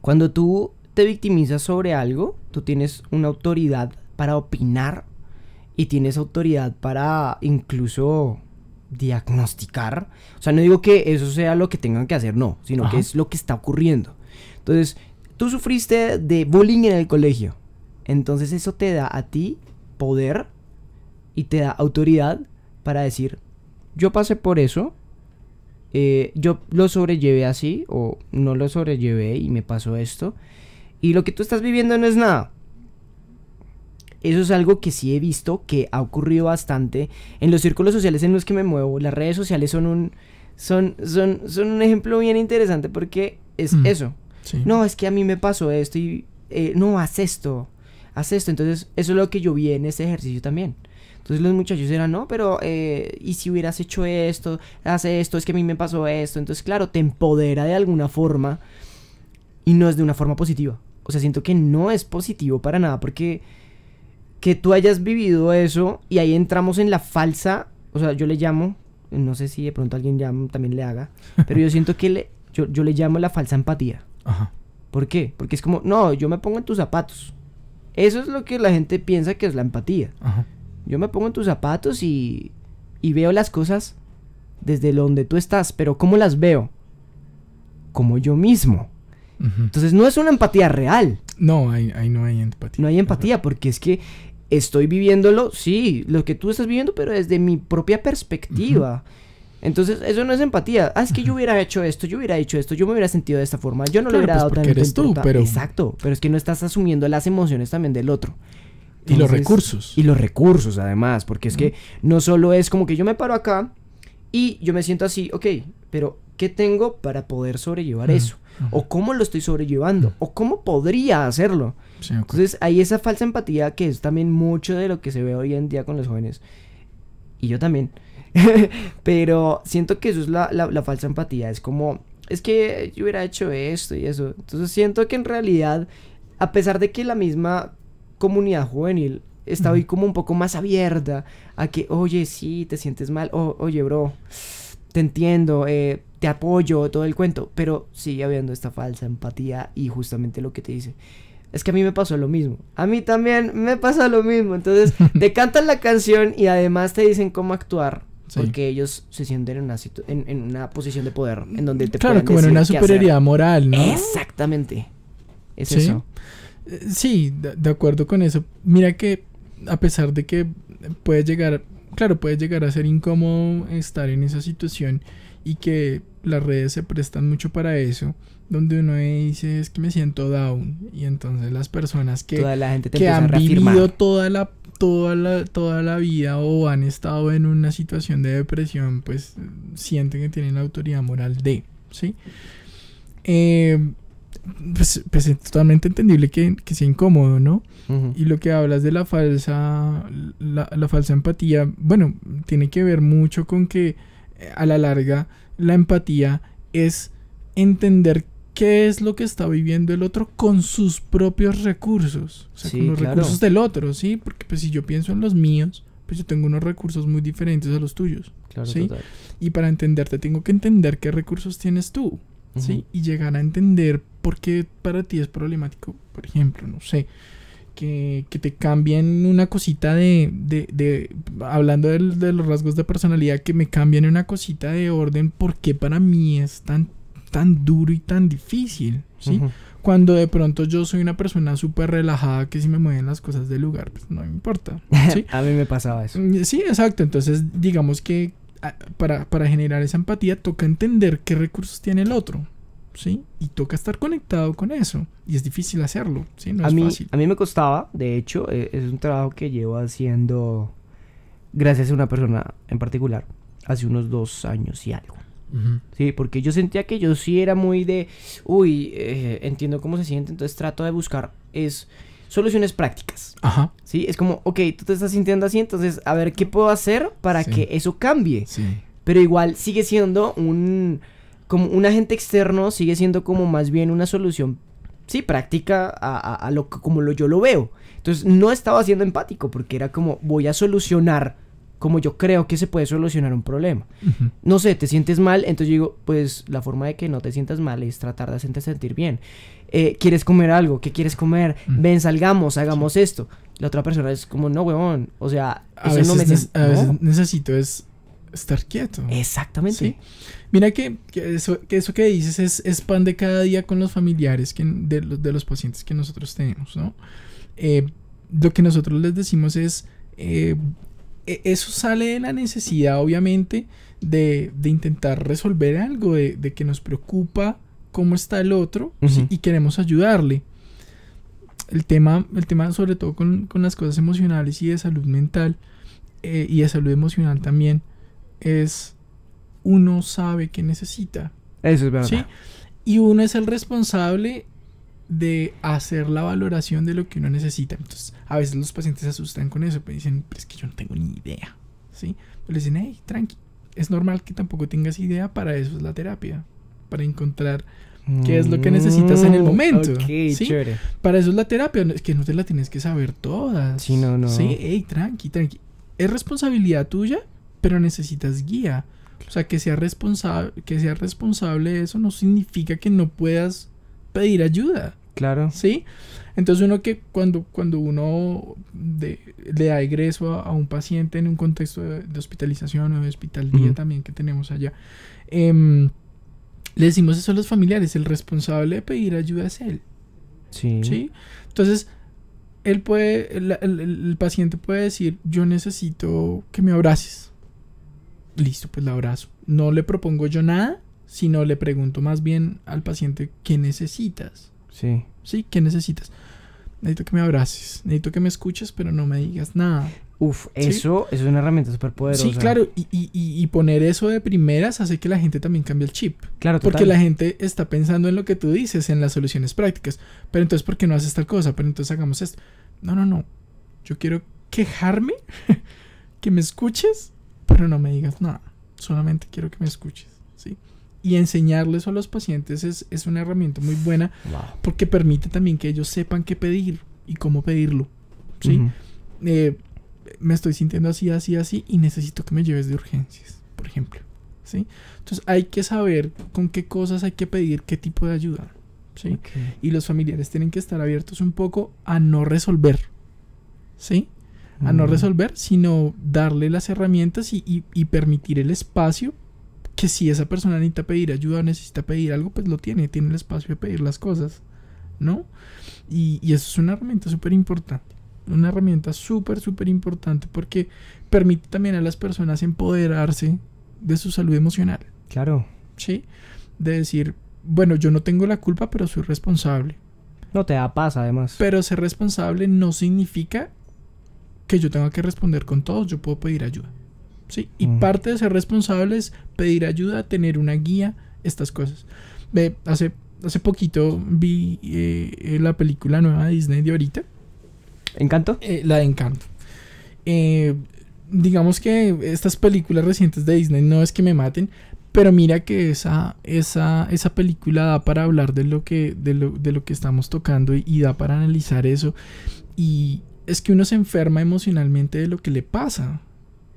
Cuando tú te victimizas sobre algo, tú tienes una autoridad para opinar y tienes autoridad para incluso diagnosticar. O sea, no digo que eso sea lo que tengan que hacer, no, sino que es lo que está ocurriendo. Entonces, Tú sufriste de bullying en el colegio. Entonces eso te da a ti poder y te da autoridad para decir, yo pasé por eso, eh, yo lo sobrellevé así o no lo sobrellevé y me pasó esto. Y lo que tú estás viviendo no es nada. Eso es algo que sí he visto que ha ocurrido bastante en los círculos sociales en los que me muevo. Las redes sociales son un, son, son, son un ejemplo bien interesante porque es mm. eso. No, es que a mí me pasó esto y eh, no, haz esto, haz esto. Entonces, eso es lo que yo vi en ese ejercicio también. Entonces los muchachos eran, no, pero eh, ¿y si hubieras hecho esto? Haz esto, es que a mí me pasó esto. Entonces, claro, te empodera de alguna forma y no es de una forma positiva. O sea, siento que no es positivo para nada porque que tú hayas vivido eso y ahí entramos en la falsa, o sea, yo le llamo, no sé si de pronto alguien ya también le haga, pero yo siento que yo le llamo la falsa empatía. ¿Por qué? Porque es como, no, yo me pongo en tus zapatos. Eso es lo que la gente piensa que es la empatía. Yo me pongo en tus zapatos y, veo las cosas desde donde tú estás, pero ¿cómo las veo? Como yo mismo. Entonces no es una empatía real. No, ahí, no hay empatía. No hay empatía porque es que estoy viviéndolo, sí, lo que tú estás viviendo, pero desde mi propia perspectiva. Entonces, eso no es empatía. Ah, es que yo hubiera hecho esto, yo hubiera hecho esto, yo me hubiera sentido de esta forma, yo no lo hubiera pues, dado porque eres tú, pero... Exacto, pero es que no estás asumiendo las emociones también del otro. y los recursos. Y los recursos, además, porque es que no solo es como que yo me paro acá y yo me siento así, ok, pero ¿qué tengo para poder sobrellevar eso? ¿O cómo lo estoy sobrellevando? ¿O cómo podría hacerlo? Entonces, hay esa falsa empatía que es también mucho de lo que se ve hoy en día con los jóvenes. Y yo también. Pero siento que eso es la, falsa empatía. Es como, es que yo hubiera hecho esto y eso. Entonces siento que en realidad, a pesar de que la misma comunidad juvenil está hoy como un poco más abierta a que, oye, sí, te sientes mal, o, oye, bro, te entiendo, eh, te apoyo, todo el cuento, pero sigue habiendo esta falsa empatía y justamente lo que te dice. Es que a mí me pasó lo mismo. A mí también me pasa lo mismo. Entonces, te cantan la canción y además te dicen cómo actuar. Porque ellos se sienten en una, en, una posición de poder en donde te Claro, como en una superioridad moral, ¿no? Exactamente. Es eso. Eh, sí, de, de acuerdo con eso. Mira que a pesar de que puede llegar, claro, puede llegar a ser incómodo estar en esa situación y que las redes se prestan mucho para eso, donde uno dice es que me siento down y entonces las personas que, la gente que han vivido toda la, toda la toda la vida o han estado en una situación de depresión pues sienten que tienen la autoridad moral de sí eh, pues, pues, es totalmente entendible que, que sea incómodo, ¿no? Y lo que hablas de la falsa, la, la, falsa empatía, bueno, tiene que ver mucho con que eh, a la larga la empatía es entender qué es lo que está viviendo el otro con sus propios recursos, o sea, con los recursos del otro, ¿sí? Porque pues si yo pienso en los míos, pues yo tengo unos recursos muy diferentes a los tuyos, claro, ¿sí? Y para entenderte tengo que entender qué recursos tienes tú, ¿sí? Y llegar a entender por qué para ti es problemático, por ejemplo, no sé, que, te cambien una cosita de, de, de hablando de, de los rasgos de personalidad, que me cambien una cosita de orden, porque para mí es tan tan duro y tan difícil, ¿sí? Cuando de pronto yo soy una persona súper relajada que si me mueven las cosas del lugar, pues no me importa. a mí me pasaba eso. Mm, sí, exacto. Entonces, digamos que ah, para, generar esa empatía toca entender qué recursos tiene el otro, ¿sí? Y toca estar conectado con eso. Y es difícil hacerlo, ¿sí? a mí, A mí me costaba, de hecho, e, es un trabajo que llevo haciendo gracias a una persona en particular hace unos dos años y algo. Sí, porque yo sentía que yo sí era muy de, uy, eh, entiendo cómo se siente, entonces trato de buscar es soluciones prácticas. Ajá. Sí, es como, ok, tú te estás sintiendo así, entonces a ver qué puedo hacer para que eso cambie. Sí. Pero igual sigue siendo un como un agente externo, sigue siendo como más bien una solución sí, práctica a, a, lo como lo, yo lo veo. Entonces no estaba siendo empático porque era como voy a solucionar como yo creo que se puede solucionar un problema. No sé, te sientes mal, entonces yo digo, pues la forma de que no te sientas mal es tratar de hacerte sentir bien. Eh, ¿Quieres comer algo? ¿Qué quieres comer? Ven, salgamos, hagamos esto. La otra persona es como, no, huevón, o sea, a veces no a veces necesito es estar quieto. Exactamente. Mira que, eso, que, eso, que dices es, es, pan de cada día con los familiares que, de, los, de los pacientes que nosotros tenemos, ¿no? Eh, lo que nosotros les decimos es, eh, e-, eso sale de la necesidad, obviamente, de, de intentar resolver algo, de, que nos preocupa cómo está el otro y queremos ayudarle. El tema, el tema sobre todo con, con las cosas emocionales y de salud mental eh, y de salud emocional también es uno sabe que necesita. Eso es verdad. Y uno es el responsable de hacer la valoración de lo que uno necesita. Entonces, a veces los pacientes se asustan con eso, pero pues dicen, pero es que yo no tengo ni idea. ¿Sí? Pero dicen, hey, tranqui, es normal que tampoco tengas idea, para eso es la terapia, para encontrar qué es lo que necesitas en el mm, momento. ¿sí? Chévere. Para eso es la terapia, es que no te la tienes que saber todas. Sí, no, no. Sí, hey, tranqui, tranqui. Es responsabilidad tuya, pero necesitas guía. O sea, que seas responsable, que sea responsable eso no significa que no puedas pedir ayuda. Claro. ¿Sí? Entonces uno que cuando, cuando uno le da egreso a, un paciente en un contexto de, hospitalización o de hospitalía también que tenemos allá, em, le decimos eso a los familiares, el responsable de pedir ayuda es él. Sí. ¿Sí? Entonces, él puede, el, el, paciente puede decir, yo necesito que me abraces. Listo, pues la abrazo. No le propongo yo nada, sino le pregunto más bien al paciente, ¿qué necesitas? Sí. Sí, ¿qué necesitas? Necesito que me abraces, necesito que me escuches, pero no me digas nada. Uf, eso, es una herramienta súper poderosa. Sí, claro, y, poner eso de primeras hace que la gente también cambie el chip. Claro, Porque la gente está pensando en lo que tú dices, en las soluciones prácticas. Pero entonces, ¿por qué no haces tal cosa? Pero entonces hagamos esto. No, no, no. Yo quiero quejarme, que me escuches, pero no me digas nada. Solamente quiero que me escuches, ¿sí? y enseñarles a los pacientes es, es una herramienta muy buena porque permite también que ellos sepan qué pedir y cómo pedirlo. ¿sí? Eh, me estoy sintiendo así, así, así y necesito que me lleves de urgencias, por ejemplo. ¿sí? Entonces hay que saber con qué cosas hay que pedir qué tipo de ayuda. ¿sí? Y los familiares tienen que estar abiertos un poco a no resolver. ¿sí? A no mm. resolver, sino darle las herramientas y, y permitir el espacio que si esa persona necesita pedir ayuda, necesita pedir algo, pues lo tiene, tiene el espacio de pedir las cosas, ¿no? Y, y eso es una herramienta súper importante, una herramienta súper, súper importante porque permite también a las personas empoderarse de su salud emocional. Claro. Sí, de decir, bueno, yo no tengo la culpa, pero soy responsable. No te da paz, además. Pero ser responsable no significa que yo tenga que responder con todos, yo puedo pedir ayuda. Y parte de ser responsable es pedir ayuda, tener una guía, estas cosas. ve hace, hace poquito vi eh, eh, la película nueva de Disney de ahorita. ¿Encanto? Eh, la de Encanto. digamos que estas películas recientes de Disney no es que me maten, pero mira que esa, esa, esa película da para hablar de lo que, de lo, de lo que estamos tocando y, y, da para analizar eso. Y es que uno se enferma emocionalmente de lo que le pasa,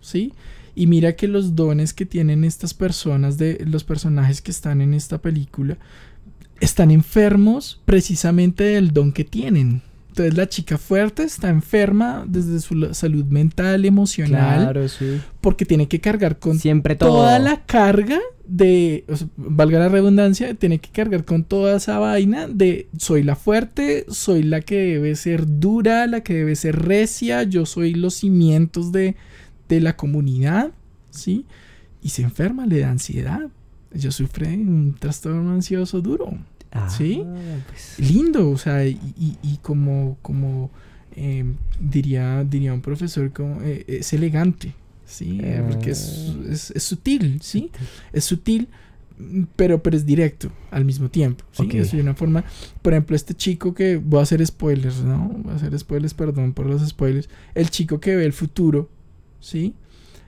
¿sí? Y mira que los dones que tienen estas personas, de los personajes que están en esta película, están enfermos precisamente del don que tienen. Entonces la chica fuerte está enferma desde su salud mental, emocional, claro, sí. porque tiene que cargar con Siempre toda la carga de, valga la redundancia, tiene que cargar con toda esa vaina de soy la fuerte, soy la que debe ser dura, la que debe ser recia, yo soy los cimientos de, de la comunidad, ¿sí? Y se enferma, le da ansiedad. yo sufre un trastorno ansioso duro, ah, ¿sí? Pues. Lindo, o sea, y, como, como em, diría, diría un profesor, como, eh, es elegante, ¿sí? Eh, porque ah. es, es, sutil, ¿sí? Es sutil. Pero, pero es directo al mismo tiempo. ¿sí? Okay. una forma. Por ejemplo, este chico que. Voy a hacer spoilers, ¿no? Voy a hacer spoilers, perdón por los spoilers. El chico que ve el futuro, ¿sí?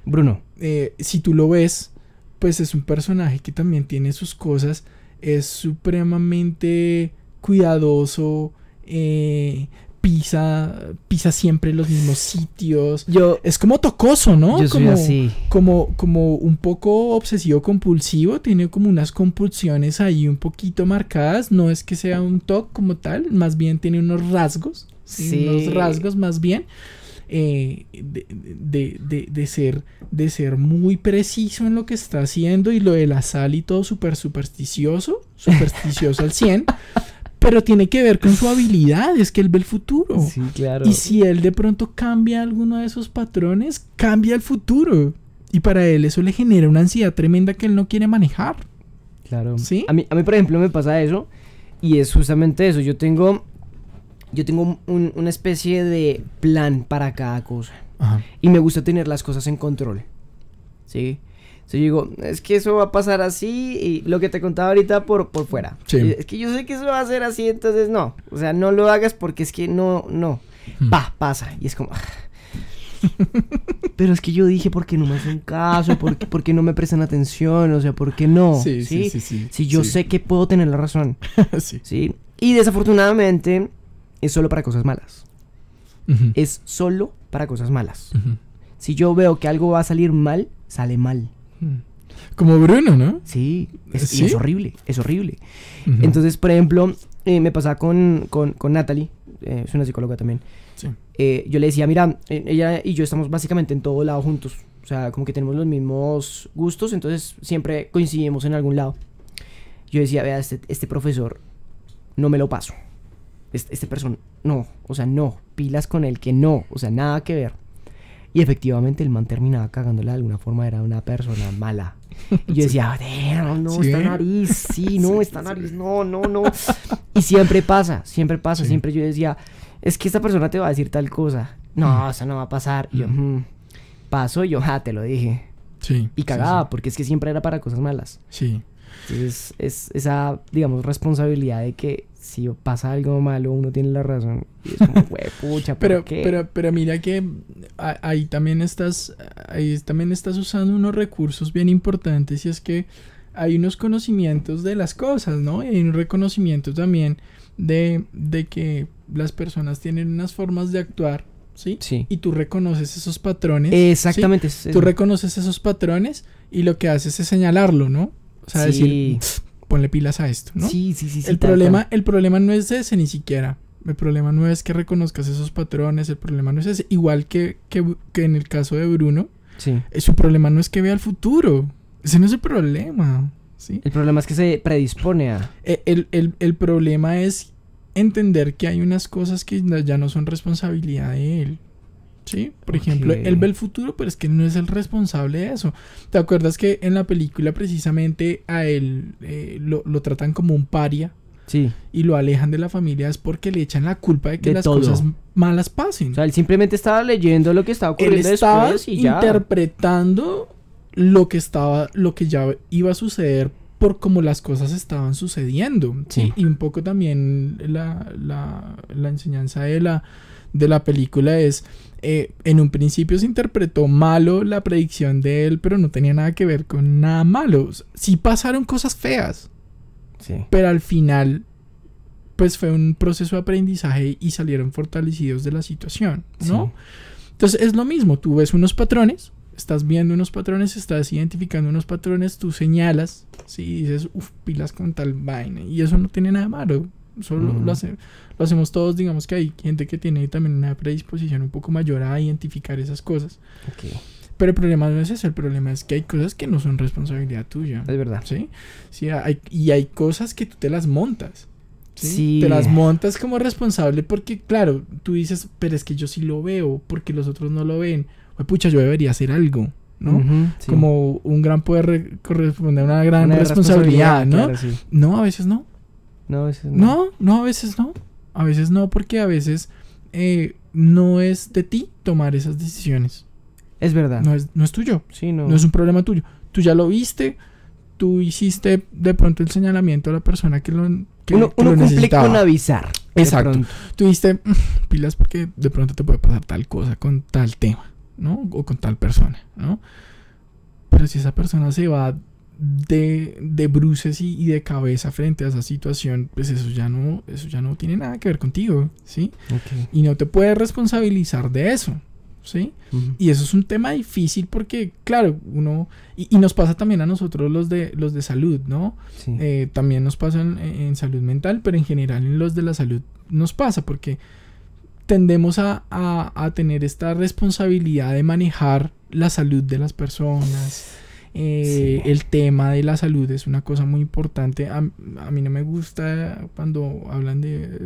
Bruno, eh, si tú lo ves, pues es un personaje que también tiene sus cosas, es supremamente cuidadoso, eh, pisa, pisa siempre los mismos sitios. Yo, es como tocoso, ¿no? Yo soy como, así. como, Como, un poco obsesivo compulsivo, tiene como unas compulsiones ahí un poquito marcadas, no es que sea un toc como tal, más bien tiene unos rasgos, sí. unos rasgos más bien eh, de, ser, de ser muy preciso en lo que está haciendo y lo de la sal y todo súper supersticioso, supersticioso al 100. Pero tiene que ver con su habilidad, es que él ve el futuro. Sí, claro. Y si él de pronto cambia alguno de esos patrones, cambia el futuro. Y para él eso le genera una ansiedad tremenda que él no quiere manejar. Claro. ¿Sí? A mí, a mí por ejemplo, me pasa eso. Y es justamente eso. Yo tengo yo tengo una especie de plan para cada cosa. Y me gusta tener las cosas en control. ¿Sí? Entonces yo digo, es que eso va a pasar así y lo que te contaba ahorita por, por fuera. Es que yo sé que eso va a ser así, entonces no. O sea, no lo hagas porque es que no, no. Hmm. Va, pasa. Y es como... Ah. Pero es que yo dije, porque no me hacen caso? ¿Por qué, no me prestan atención? O sea, ¿por qué no? Sí, sí, sí. sí, sí si yo sé que puedo tener la razón. sí. Y desafortunadamente, es solo para cosas malas. Es solo para cosas malas. Si yo veo que algo va a salir mal, sale mal. Como Bruno, ¿no? Sí, es, horrible, es horrible. Entonces, por ejemplo, eh, me pasaba con, con, Natalie, eh, es una psicóloga también. Sí. Eh, yo le decía, mira, e, ella y yo estamos básicamente en todo lado juntos. O sea, como que tenemos los mismos gustos, entonces siempre coincidimos en algún lado. Yo decía, vea, este, este profesor no me lo paso este, persona, no, o sea, no, pilas con el que no, o sea, nada que ver. Y efectivamente el man terminaba cagándola de alguna forma, era una persona mala. Y yo decía, no, esta nariz, sí, no, está esta nariz, no, no, no. Y siempre pasa, siempre pasa, siempre yo decía, es que esta persona te va a decir tal cosa. No, mm. eso no va a pasar. Y yo, paso, mm. mm, pasó y yo, ja, ah, te lo dije. Sí. Y cagaba, porque es que siempre era para cosas malas. Sí. Entonces, es esa, digamos, responsabilidad de que si pasa algo malo, uno tiene la razón. es como, pucha, pero, pero, pero mira que ahí también estás, ahí también estás usando unos recursos bien importantes y es que hay unos conocimientos de las cosas, ¿no? Y hay un reconocimiento también de, de que las personas tienen unas formas de actuar ¿Sí? ¿sí? Y tú reconoces esos patrones. Exactamente. Tú reconoces esos patrones y lo que haces es señalarlo, ¿no? O sea, decir, ponle pilas a esto, ¿no? Sí, sí, sí. El, problema, el problema no es ese ni siquiera. El problema no es que reconozcas esos patrones, el problema no es ese. Igual que, en el caso de Bruno, eh, su problema no es que vea el futuro. Ese no es el problema. ¿sí? El problema es que se predispone a... Eh, el, el problema es entender que hay unas cosas que ya no son responsabilidad de él. ¿sí? Por ejemplo, él ve el futuro, pero es que no es el responsable de eso. ¿Te acuerdas que en la película precisamente a él eh, lo, tratan como un paria? Sí. Y lo alejan de la familia es porque le echan la culpa de que las cosas malas pasen. O sea, él simplemente estaba leyendo lo que estaba ocurriendo y interpretando lo que estaba, lo que ya iba a suceder por cómo las cosas estaban sucediendo. Sí. Y, un poco también la, enseñanza de la, de la película es eh, en un principio se interpretó malo la predicción de él, pero no tenía nada que ver con nada malo. Sí pasaron cosas feas. Pero al final, pues fue un proceso de aprendizaje y salieron fortalecidos de la situación, ¿no? Entonces es lo mismo, tú ves unos patrones, estás viendo unos patrones, estás identificando unos patrones, tú señalas, ¿sí? dices, uff, pilas con tal vaina. Y eso no tiene nada malo solo lo, lo, hacemos todos, digamos que hay gente que tiene también una predisposición un poco mayor a identificar esas cosas. Pero el problema no es eso, el problema es que hay cosas que no son responsabilidad tuya. Es verdad. Sí, sí hay, y hay cosas que tú te las montas. ¿sí? Te las montas como responsable porque, claro, tú dices, pero es que yo sí lo veo porque los otros no lo ven. Oye, pucha, yo debería hacer algo. ¿no? Como un gran poder corresponde a una gran responsabilidad, ¿no? No, a veces no. No, a veces no. a veces no. A veces no, porque a veces eh, no es de ti tomar esas decisiones. Es verdad. No es, no es tuyo. no. es un problema tuyo. Tú ya lo viste, tú hiciste de pronto el señalamiento a la persona que lo. Que, uno, con avisar. Exacto. Tú viste, mm, pilas, porque de pronto te puede pasar tal cosa con tal tema, ¿no? O con tal persona, ¿no? Pero si esa persona se va de, de bruces y, de cabeza frente a esa situación, pues eso ya no, eso ya no tiene nada que ver contigo, ¿sí? Y no te puedes responsabilizar de eso, ¿sí? Y eso es un tema difícil porque, claro, uno, y, nos pasa también a nosotros los de, los de salud, ¿no? Eh, también nos pasa en, salud mental, pero en general en los de la salud nos pasa porque tendemos a, a tener esta responsabilidad de manejar la salud de las personas eh, el tema de la salud es una cosa muy importante. A, mí no me gusta cuando hablan de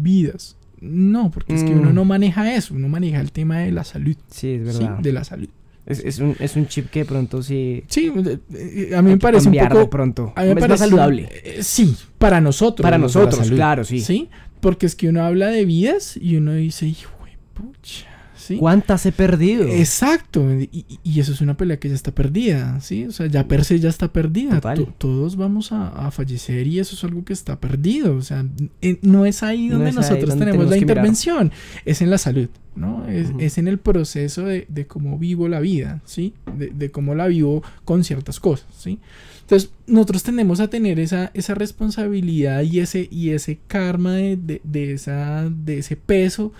vidas. No, porque es que uno mm. no maneja eso, uno maneja el tema de la salud. Sí, es verdad. de la salud. Es, un, es, un, chip que pronto sí. Sí, eh, eh, a mí me parece un poco. pronto. es saludable. sí, para nosotros. Para nosotros, claro, sí. porque es que uno habla de vidas y uno dice, hijo de pucha ¿Cuántas he perdido? Exacto, y, eso es una pelea que ya está perdida, ¿sí? O sea, ya per se ya está perdida, todos vamos a, fallecer y eso es algo que está perdido, o sea, no es ahí donde nosotros tenemos, la intervención, es en la salud, ¿no? Es, en el proceso de, cómo vivo la vida, ¿sí? De, cómo la vivo con ciertas cosas, ¿sí? sí entonces, nosotros tenemos a tener esa, esa responsabilidad y ese, y ese karma de, esa, de ese peso,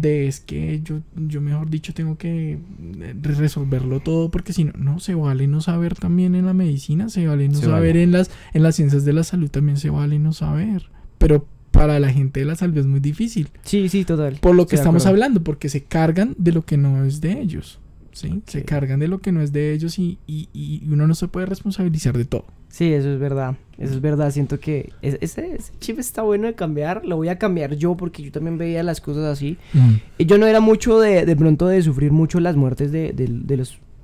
de es que yo, yo, mejor dicho, tengo que eh, resolverlo todo, porque si no, no, se vale no saber también en la medicina, se vale no saber En, las, en las ciencias de la salud, también se vale no saber, pero para la gente de la salud es muy difícil. Sí, sí, total. Por lo que estamos hablando, porque se cargan de lo que no es de ellos. Se cargan de lo que no es de ellos y, uno no se puede responsabilizar de todo. Sí, eso es verdad. Eso es verdad. Siento que ese, chip está bueno de cambiar. Lo voy a cambiar yo porque yo también veía las cosas así. Mm. Eh, yo no era mucho de, pronto de sufrir mucho las muertes de, los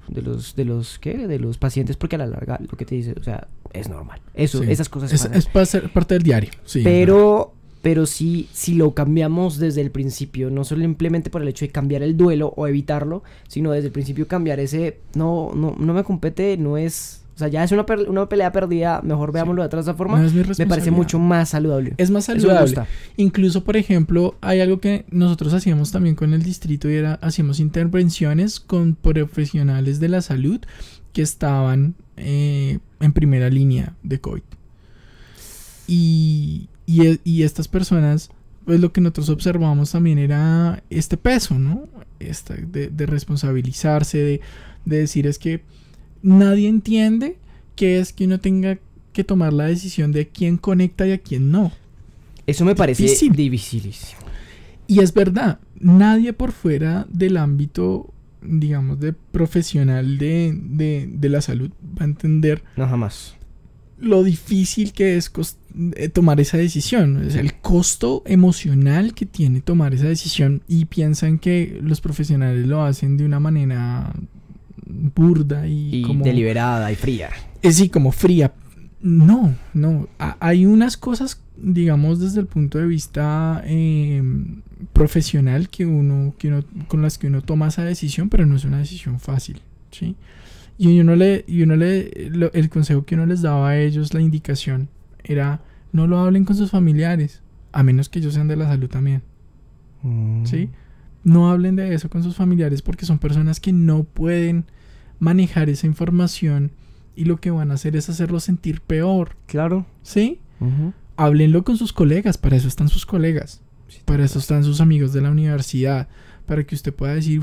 de los de los ¿qué? de los pacientes porque a la larga lo que te dice o sea es normal eso esas cosas es, es parte del diario sí, pero pero sí si lo cambiamos desde el principio, no simplemente por el hecho de cambiar el duelo o evitarlo, sino desde el principio cambiar ese, no, no, no me compete, no es... O sea, ya es una, pelea perdida, mejor veámoslo de otra forma. me parece mucho más saludable. Es más saludable. Incluso, por ejemplo, hay algo que nosotros hacíamos también con el distrito y era, hacíamos intervenciones con profesionales de la salud que estaban eh, en primera línea de COVID. Y, y, estas personas, pues lo que nosotros observamos también era este peso, ¿no? Esta, de, responsabilizarse, de, decir es que nadie entiende que es que uno tenga que tomar la decisión de quién conecta y a quién no. Eso me parece Difícil. Y es verdad, nadie por fuera del ámbito, digamos, de profesional de, la salud va a entender. No, jamás. Lo difícil que es eh, tomar esa decisión, es el costo emocional que tiene tomar esa decisión y piensan que los profesionales lo hacen de una manera burda y, como... deliberada y fría. Es eh, sí, como fría. No, no. hay unas cosas, digamos, desde el punto de vista eh, profesional que uno, que uno, con las que uno toma esa decisión, pero no es una decisión fácil, ¿sí? Y uno le, y uno le, el consejo que uno les daba a ellos, la indicación era no lo hablen con sus familiares, a menos que ellos sean de la salud también. Mm. ¿Sí? No hablen de eso con sus familiares porque son personas que no pueden manejar esa información y lo que van a hacer es hacerlo sentir peor. Claro. ¿Sí? hablenlo Háblenlo con sus colegas, para eso están sus colegas. para eso están sus amigos de la universidad, para que usted pueda decir,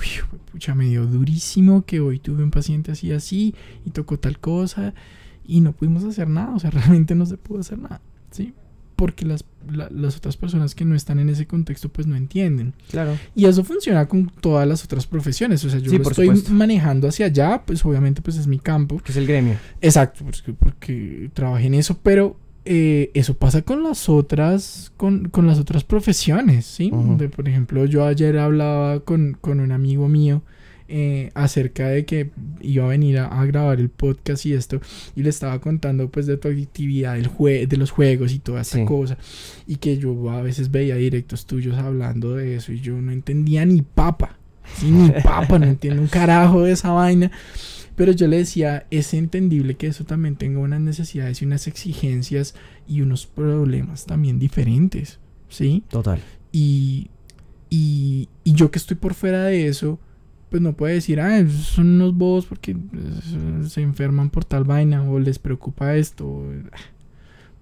pucha, me dio durísimo que hoy tuve un paciente así así y tocó tal cosa y no pudimos hacer nada, o sea, realmente no se pudo hacer nada, ¿sí? Porque las, las otras personas que no están en ese contexto, pues no entienden. Claro. Y eso funciona con todas las otras profesiones, o sea, yo estoy manejando hacia allá, pues obviamente, pues es mi campo. Que es el gremio. Exacto, pues, porque, trabajé en eso, pero eh, eso pasa con las otras, con, las otras profesiones, ¿sí? por ejemplo, yo ayer hablaba con, con un amigo mío eh, acerca de que iba a venir a, grabar el podcast y esto, y le estaba contando pues de tu actividad del de los juegos y toda esa cosa, y que yo a veces veía directos tuyos hablando de eso y yo no entendía ni papa, ni papa, no entiendo un carajo de esa vaina. Pero yo le decía, es entendible que eso también tenga unas necesidades y unas exigencias y unos problemas también diferentes, ¿sí? Total. Y, y, y yo que estoy por fuera de eso, pues no puede decir, ah, son unos bobos porque pues, se enferman por tal vaina o les preocupa esto.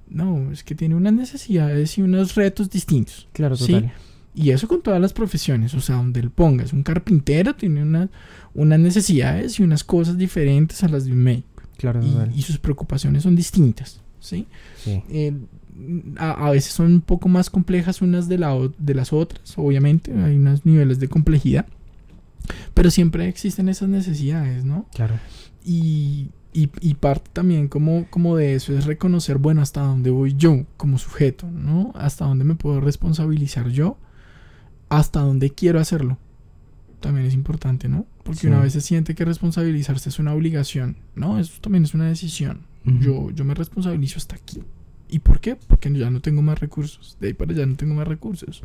No, es que tiene unas necesidades y unos retos distintos. Claro, total. ¿sí? Y eso con todas las profesiones, o sea, donde él ponga es Un carpintero tiene unas necesidades y unas cosas diferentes a las de un médico. Claro, y, sus preocupaciones son distintas, ¿sí? Eh, a, veces son un poco más complejas unas de, la, de las otras, obviamente, hay unos niveles de complejidad. Pero siempre existen esas necesidades, ¿no? Claro. Y, y, parte también como, como de eso es reconocer, bueno, hasta dónde voy yo como sujeto, ¿no? Hasta dónde me puedo responsabilizar yo, hasta dónde quiero hacerlo. También es importante, ¿no? Porque una vez se siente que responsabilizarse es una obligación, ¿no? Eso también es una decisión. yo, yo me responsabilizo hasta aquí. ¿Y por qué? Porque ya no tengo más recursos. De ahí para allá no tengo más recursos.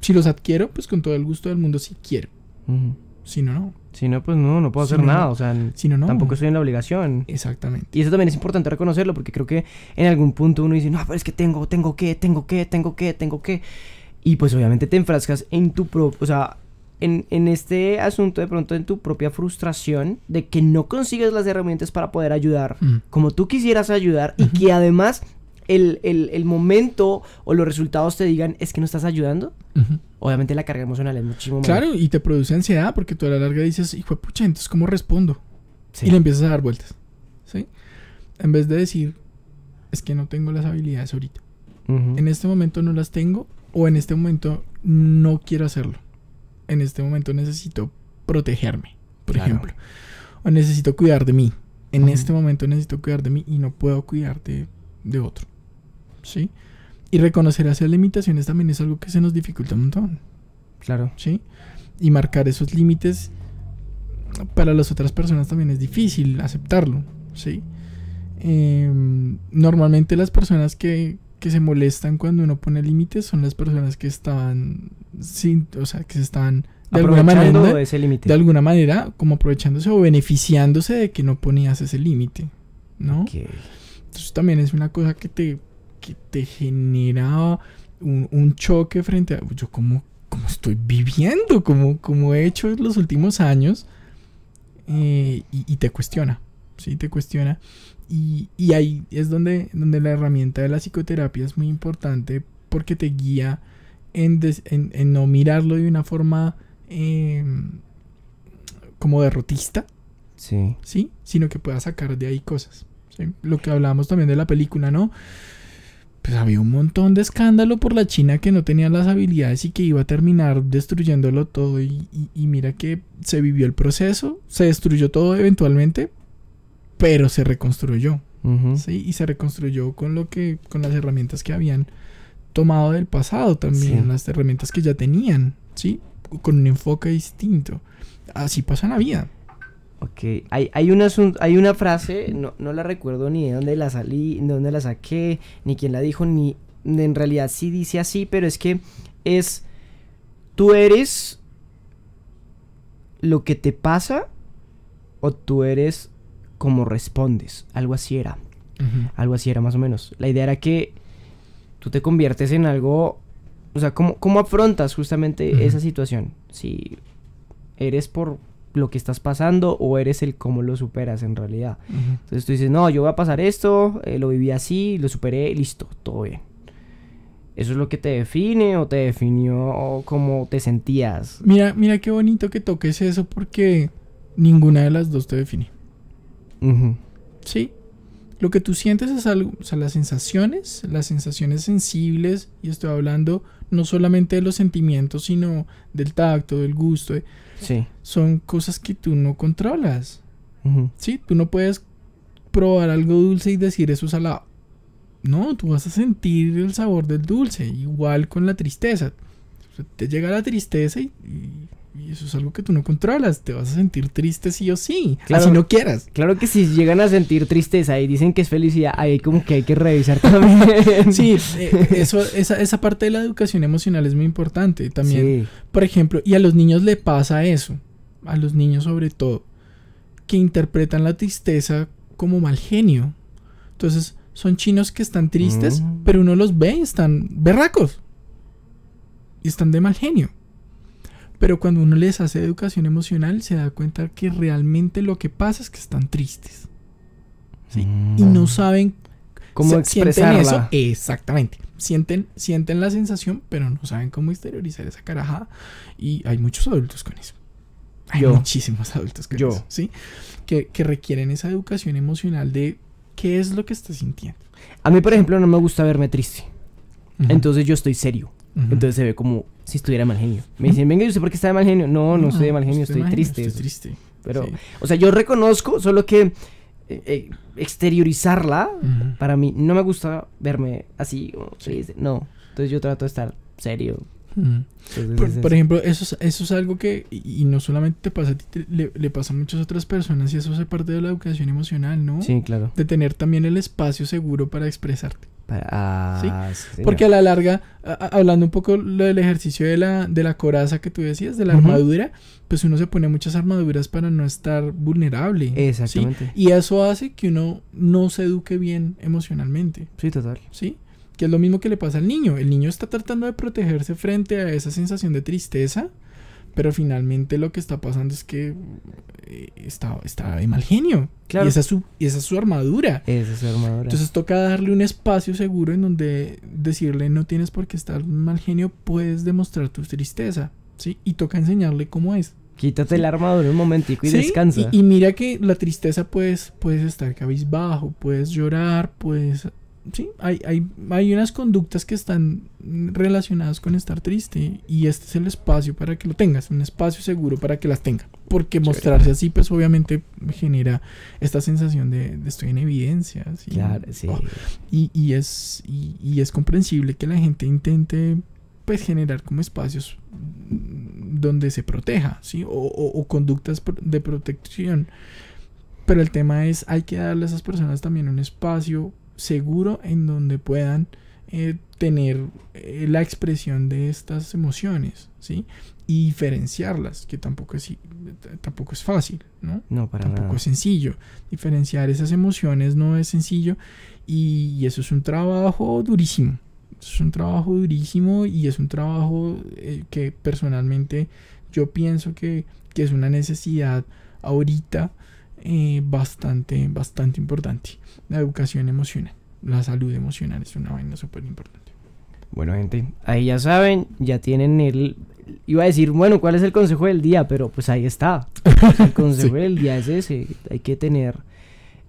Si los adquiero, pues con todo el gusto del mundo si quiero si no, no. Si no, pues no, no puedo hacer nada. O sea, no, tampoco estoy en la obligación. Exactamente. Y eso también es importante reconocerlo, porque creo que en algún punto uno dice, no, pero es que tengo, tengo que, tengo que, tengo que, tengo que. Y pues obviamente te enfrascas en tu propio. O sea, en, este asunto, de pronto en tu propia frustración de que no consigues las herramientas para poder ayudar como tú quisieras ayudar y que además el, momento o los resultados te digan es que no estás ayudando, Obviamente la carga emocional es muchísimo Claro, y te produce ansiedad porque tú a la larga dices, hijo de pucha, entonces ¿cómo respondo? Y le empiezas a dar vueltas. ¿Sí? En vez de decir, es que no tengo las habilidades ahorita. En este momento no las tengo o en este momento no quiero hacerlo. En este momento necesito protegerme, por ejemplo. O necesito cuidar de mí. En este momento necesito cuidar de mí y no puedo cuidar de, de otro. ¿Sí? Y reconocer esas limitaciones también es algo que se nos dificulta un montón. Claro. Sí. Y marcar esos límites para las otras personas también es difícil aceptarlo. Sí. Em, normalmente las personas que, se molestan cuando uno pone límites son las personas que estaban sin, o sea, que se están de alguna manera ese límite. De alguna manera como aprovechándose o beneficiándose de que no ponías ese límite, ¿no? Entonces también es una cosa que te que te genera un, un choque frente a yo como, como estoy viviendo, como, como he hecho en los últimos años, eh, y, te cuestiona, ¿sí? Te cuestiona. Y, y, ahí es donde, donde la herramienta de la psicoterapia es muy importante porque te guía en, en, en no mirarlo de una forma em, como derrotista, sí. ¿sí? Sino que puedas sacar de ahí cosas. Lo que hablábamos también de la película, ¿no? pues había un montón de escándalo por la China que no tenía las habilidades y que iba a terminar destruyéndolo todo y, mira que se vivió el proceso, se destruyó todo eventualmente, pero se reconstruyó. Y se reconstruyó con lo que, con las herramientas que habían tomado del pasado también, las herramientas que ya tenían, ¿sí? Con un enfoque distinto. Así pasa la vida. Ok, hay, hay, un hay una frase, no, la recuerdo ni de dónde la salí, de dónde la saqué, ni quién la dijo, ni en realidad sí dice así, pero es que es, tú eres lo que te pasa o tú eres como respondes, algo así era, algo así era más o menos. La idea era que tú te conviertes en algo, o sea, ¿cómo, cómo afrontas justamente esa situación? Si eres por lo que estás pasando o eres el cómo lo superas en realidad. Entonces tú dices, no, yo voy a pasar esto, eh, lo viví así, lo superé, listo, todo bien. ¿Eso es lo que te define o te definió cómo te sentías? Mira, mira qué bonito que toques eso porque ninguna de las dos te define. Sí. Lo que tú sientes es algo, o sea, las sensaciones, las sensaciones sensibles, y estoy hablando no solamente de los sentimientos, sino del tacto, del gusto. Eh, sí. Son cosas que tú no controlas. Sí, tú no puedes probar algo dulce y decir eso es salado. No, tú vas a sentir el sabor del dulce, igual con la tristeza. Te llega la tristeza y y eso es algo que tú no controlas, te vas a sentir triste sí o sí, claro, así no quieras. Claro que si llegan a sentir tristeza y dicen que es felicidad, ahí como que hay que revisar también. sí, eh, eso, esa, esa parte de la educación emocional es muy importante también. Por ejemplo, y a los niños le pasa eso, a los niños sobre todo, que interpretan la tristeza como mal genio. Entonces, son chinos que están tristes, mm. pero uno los ve están berracos. Y están de mal genio. Pero cuando uno les hace educación emocional, se da cuenta que realmente lo que pasa es que están tristes. ¿sí? Y no mm. saben cómo expresar eso, exactamente. Sienten, sienten la sensación, pero no saben cómo exteriorizar esa carajada. Y hay muchos adultos con eso. Hay muchísimos adultos con Yo. eso. ¿sí? Que, requieren esa educación emocional de qué es lo que estás sintiendo. A mí, por ejemplo, no me gusta verme triste. Entonces yo estoy serio. Entonces se ve como si estuviera mal genio. Me dicen, venga, yo sé por qué está de mal genio. No, no, estoy de mal genio, estoy triste. Estoy triste. Pero, o sea, yo reconozco, solo que eh, eh, exteriorizarla, para mí, no me gusta verme así, No. Entonces yo trato de estar serio. por, ejemplo, eso es, eso es algo que, y, no solamente te pasa a ti, le, le, pasa a muchas otras personas, y eso hace parte de la educación emocional, ¿no? Sí, claro. De tener también el espacio seguro para expresarte. Ah, Porque a la larga, hablando un poco del ejercicio de la, de la coraza que tú decías, de la armadura, pues uno se pone muchas armaduras para no estar vulnerable. Exactamente. Y eso hace que uno no se eduque bien emocionalmente. Sí, total. Sí. Que es lo mismo que le pasa al niño. El niño está tratando de protegerse frente a esa sensación de tristeza pero finalmente lo que está pasando es que eh, está, está de mal genio. Claro. Y esa es su, esa armadura. Esa es su armadura. Entonces toca darle un espacio seguro en donde decirle no tienes por qué estar mal genio, puedes demostrar tu tristeza. ¿sí? Y toca enseñarle cómo es. Quítate la armadura un momentico y descansa. Y, mira que la tristeza puedes, puedes estar cabizbajo, puedes llorar, puedes sí, hay, hay, unas conductas que están relacionadas con estar triste y este es el espacio para que lo tengas, un espacio seguro para que las tenga, Porque mostrarse así, pues obviamente genera esta sensación de, estoy en evidencia. Claro, sí. Oh, y, es, y, es comprensible que la gente intente pues generar como espacios donde se proteja, ¿sí? o, conductas de protección. Pero el tema es, hay que darle a esas personas también un espacio seguro en donde puedan eh, tener eh, la expresión de estas emociones, ¿sí? Y diferenciarlas, que tampoco es, tampoco es fácil, ¿no? No, para Tampoco es sencillo. Diferenciar esas emociones no es sencillo y, eso es un trabajo durísimo. Es un trabajo durísimo y es un trabajo eh, que personalmente yo pienso que, que es una necesidad ahorita eh, bastante, bastante importante. La educación emocional, la salud emocional es una vaina súper importante. Bueno, gente, ahí ya saben, ya tienen el. Iba a decir, bueno, ¿cuál es el consejo del día? Pero pues ahí está. El consejo del día es ese. Hay que tener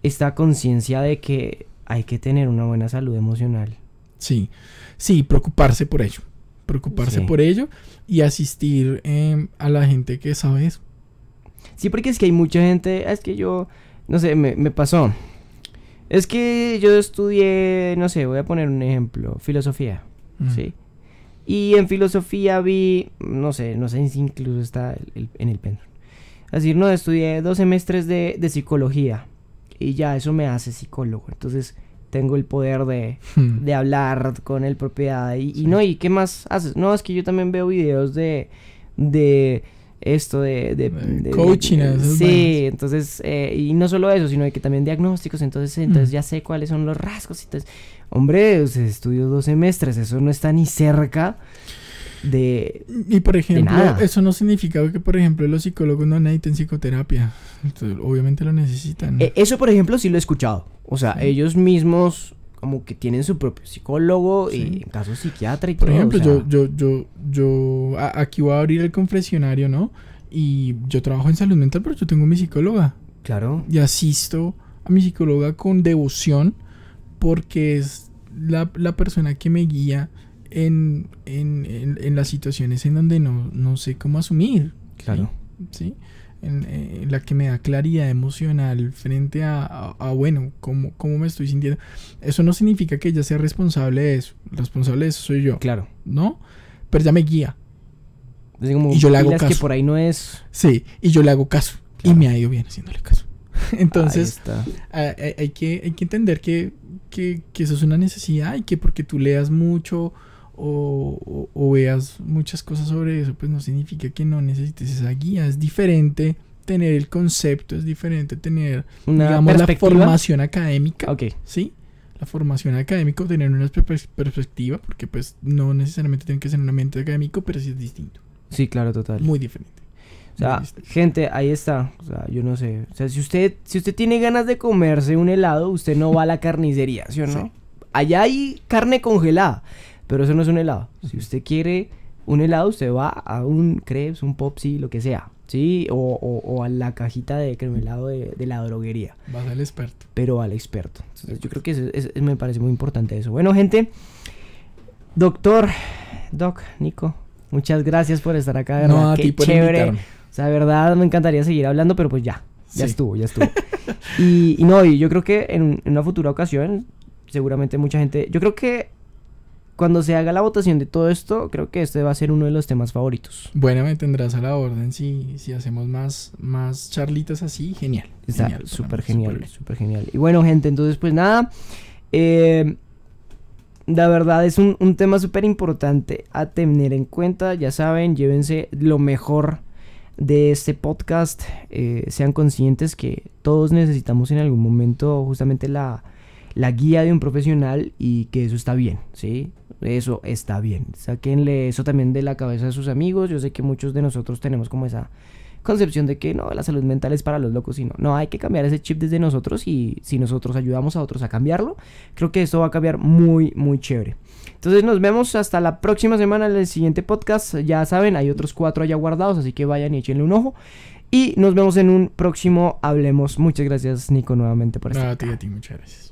esta conciencia de que hay que tener una buena salud emocional. Sí, sí, preocuparse por ello. Preocuparse por ello y asistir em, a la gente que sabe eso. Sí, porque es que hay mucha gente, ah, es que yo, no sé, me, pasó. Es que yo estudié, no sé, voy a poner un ejemplo, filosofía, ¿sí? Y en filosofía vi, no sé, no sé si incluso está en el pen. Es decir, no, estudié dos semestres de, psicología y ya eso me hace psicólogo. Entonces tengo el poder de, de hablar con el propiedad y, y, no, ¿y qué más haces? No, es que yo también veo videos de, de esto de, de, coaching. sí, entonces, eh, y no solo eso, sino que también diagnósticos, entonces, entonces mm. ya sé cuáles son los rasgos. Entonces, hombre, usted dos semestres, eso no está ni cerca de... Y por ejemplo, eso no significa que, por ejemplo, los psicólogos no necesiten psicoterapia. obviamente lo necesitan. E, eso, por ejemplo, sí lo he escuchado. O sea, ellos mismos como que tienen su propio psicólogo y en caso psiquiatra y Por ejemplo, yo, yo, yo, yo, aquí voy a abrir el confesionario, ¿no? Y yo trabajo en salud mental, pero yo tengo mi psicóloga. Claro. Y asisto a mi psicóloga con devoción porque es la, persona que me guía en, las situaciones en donde no, sé cómo asumir. Claro. ¿Sí? en, la que me da claridad emocional frente a, bueno, cómo, cómo, me estoy sintiendo. Eso no significa que ella sea responsable de eso. responsable de eso soy yo. Claro. ¿No? Pero ya me guía. y yo le hago caso. que por ahí no es. Sí, y yo le hago caso. Y me ha ido bien haciéndole caso. Entonces, hay, hay, que, que entender que, que, que eso es una necesidad y que porque tú leas mucho o, veas muchas cosas sobre eso, pues no significa que no necesites esa guía. Es diferente tener el concepto, es diferente tener, digamos, la formación académica. Ok. ¿Sí? La formación académica, tener una perspectiva, porque pues no necesariamente tiene que ser un ambiente académico, pero sí es distinto. Sí, claro, total. Muy diferente. O sea, gente, ahí está. O sea, yo no sé. O sea, si usted, si usted tiene ganas de comerse un helado, usted no va a la carnicería, ¿sí o no? Allá hay carne congelada. Pero eso no es un helado. Si usted quiere un helado, usted va a un Krebs, un popsi, lo que sea. ¿Sí? O, a la cajita de cremelado de, de la droguería. Vas al experto. Pero al experto. yo creo que me parece muy importante eso. Bueno, gente. Doctor, Doc, Nico, muchas gracias por estar acá. De no, chévere. O sea, de verdad me encantaría seguir hablando, pero pues ya. Ya estuvo, ya estuvo. y, no, y yo creo que en una futura ocasión, seguramente mucha gente. Yo creo que cuando se haga la votación de todo esto, creo que este va a ser uno de los temas favoritos. Bueno, me tendrás a la orden si, si hacemos más, más charlitas así. Genial. Está súper genial, súper genial. Y bueno, gente, entonces pues nada. Eh, la verdad es un, tema súper importante a tener en cuenta. Ya saben, llévense lo mejor de este podcast. Eh, sean conscientes que todos necesitamos en algún momento justamente la, la guía de un profesional y que eso está bien, ¿sí? Eso está bien. saquenle eso también de la cabeza a sus amigos. Yo sé que muchos de nosotros tenemos como esa concepción de que no, la salud mental es para los locos y no. No, hay que cambiar ese chip desde nosotros y si nosotros ayudamos a otros a cambiarlo, creo que eso va a cambiar muy, muy chévere. Entonces nos vemos hasta la próxima semana en el siguiente podcast. Ya saben, hay otros cuatro allá guardados, así que vayan y échenle un ojo. Y nos vemos en un próximo Hablemos. Muchas gracias, Nico, nuevamente por estar. aquí a ti, a ti, muchas gracias.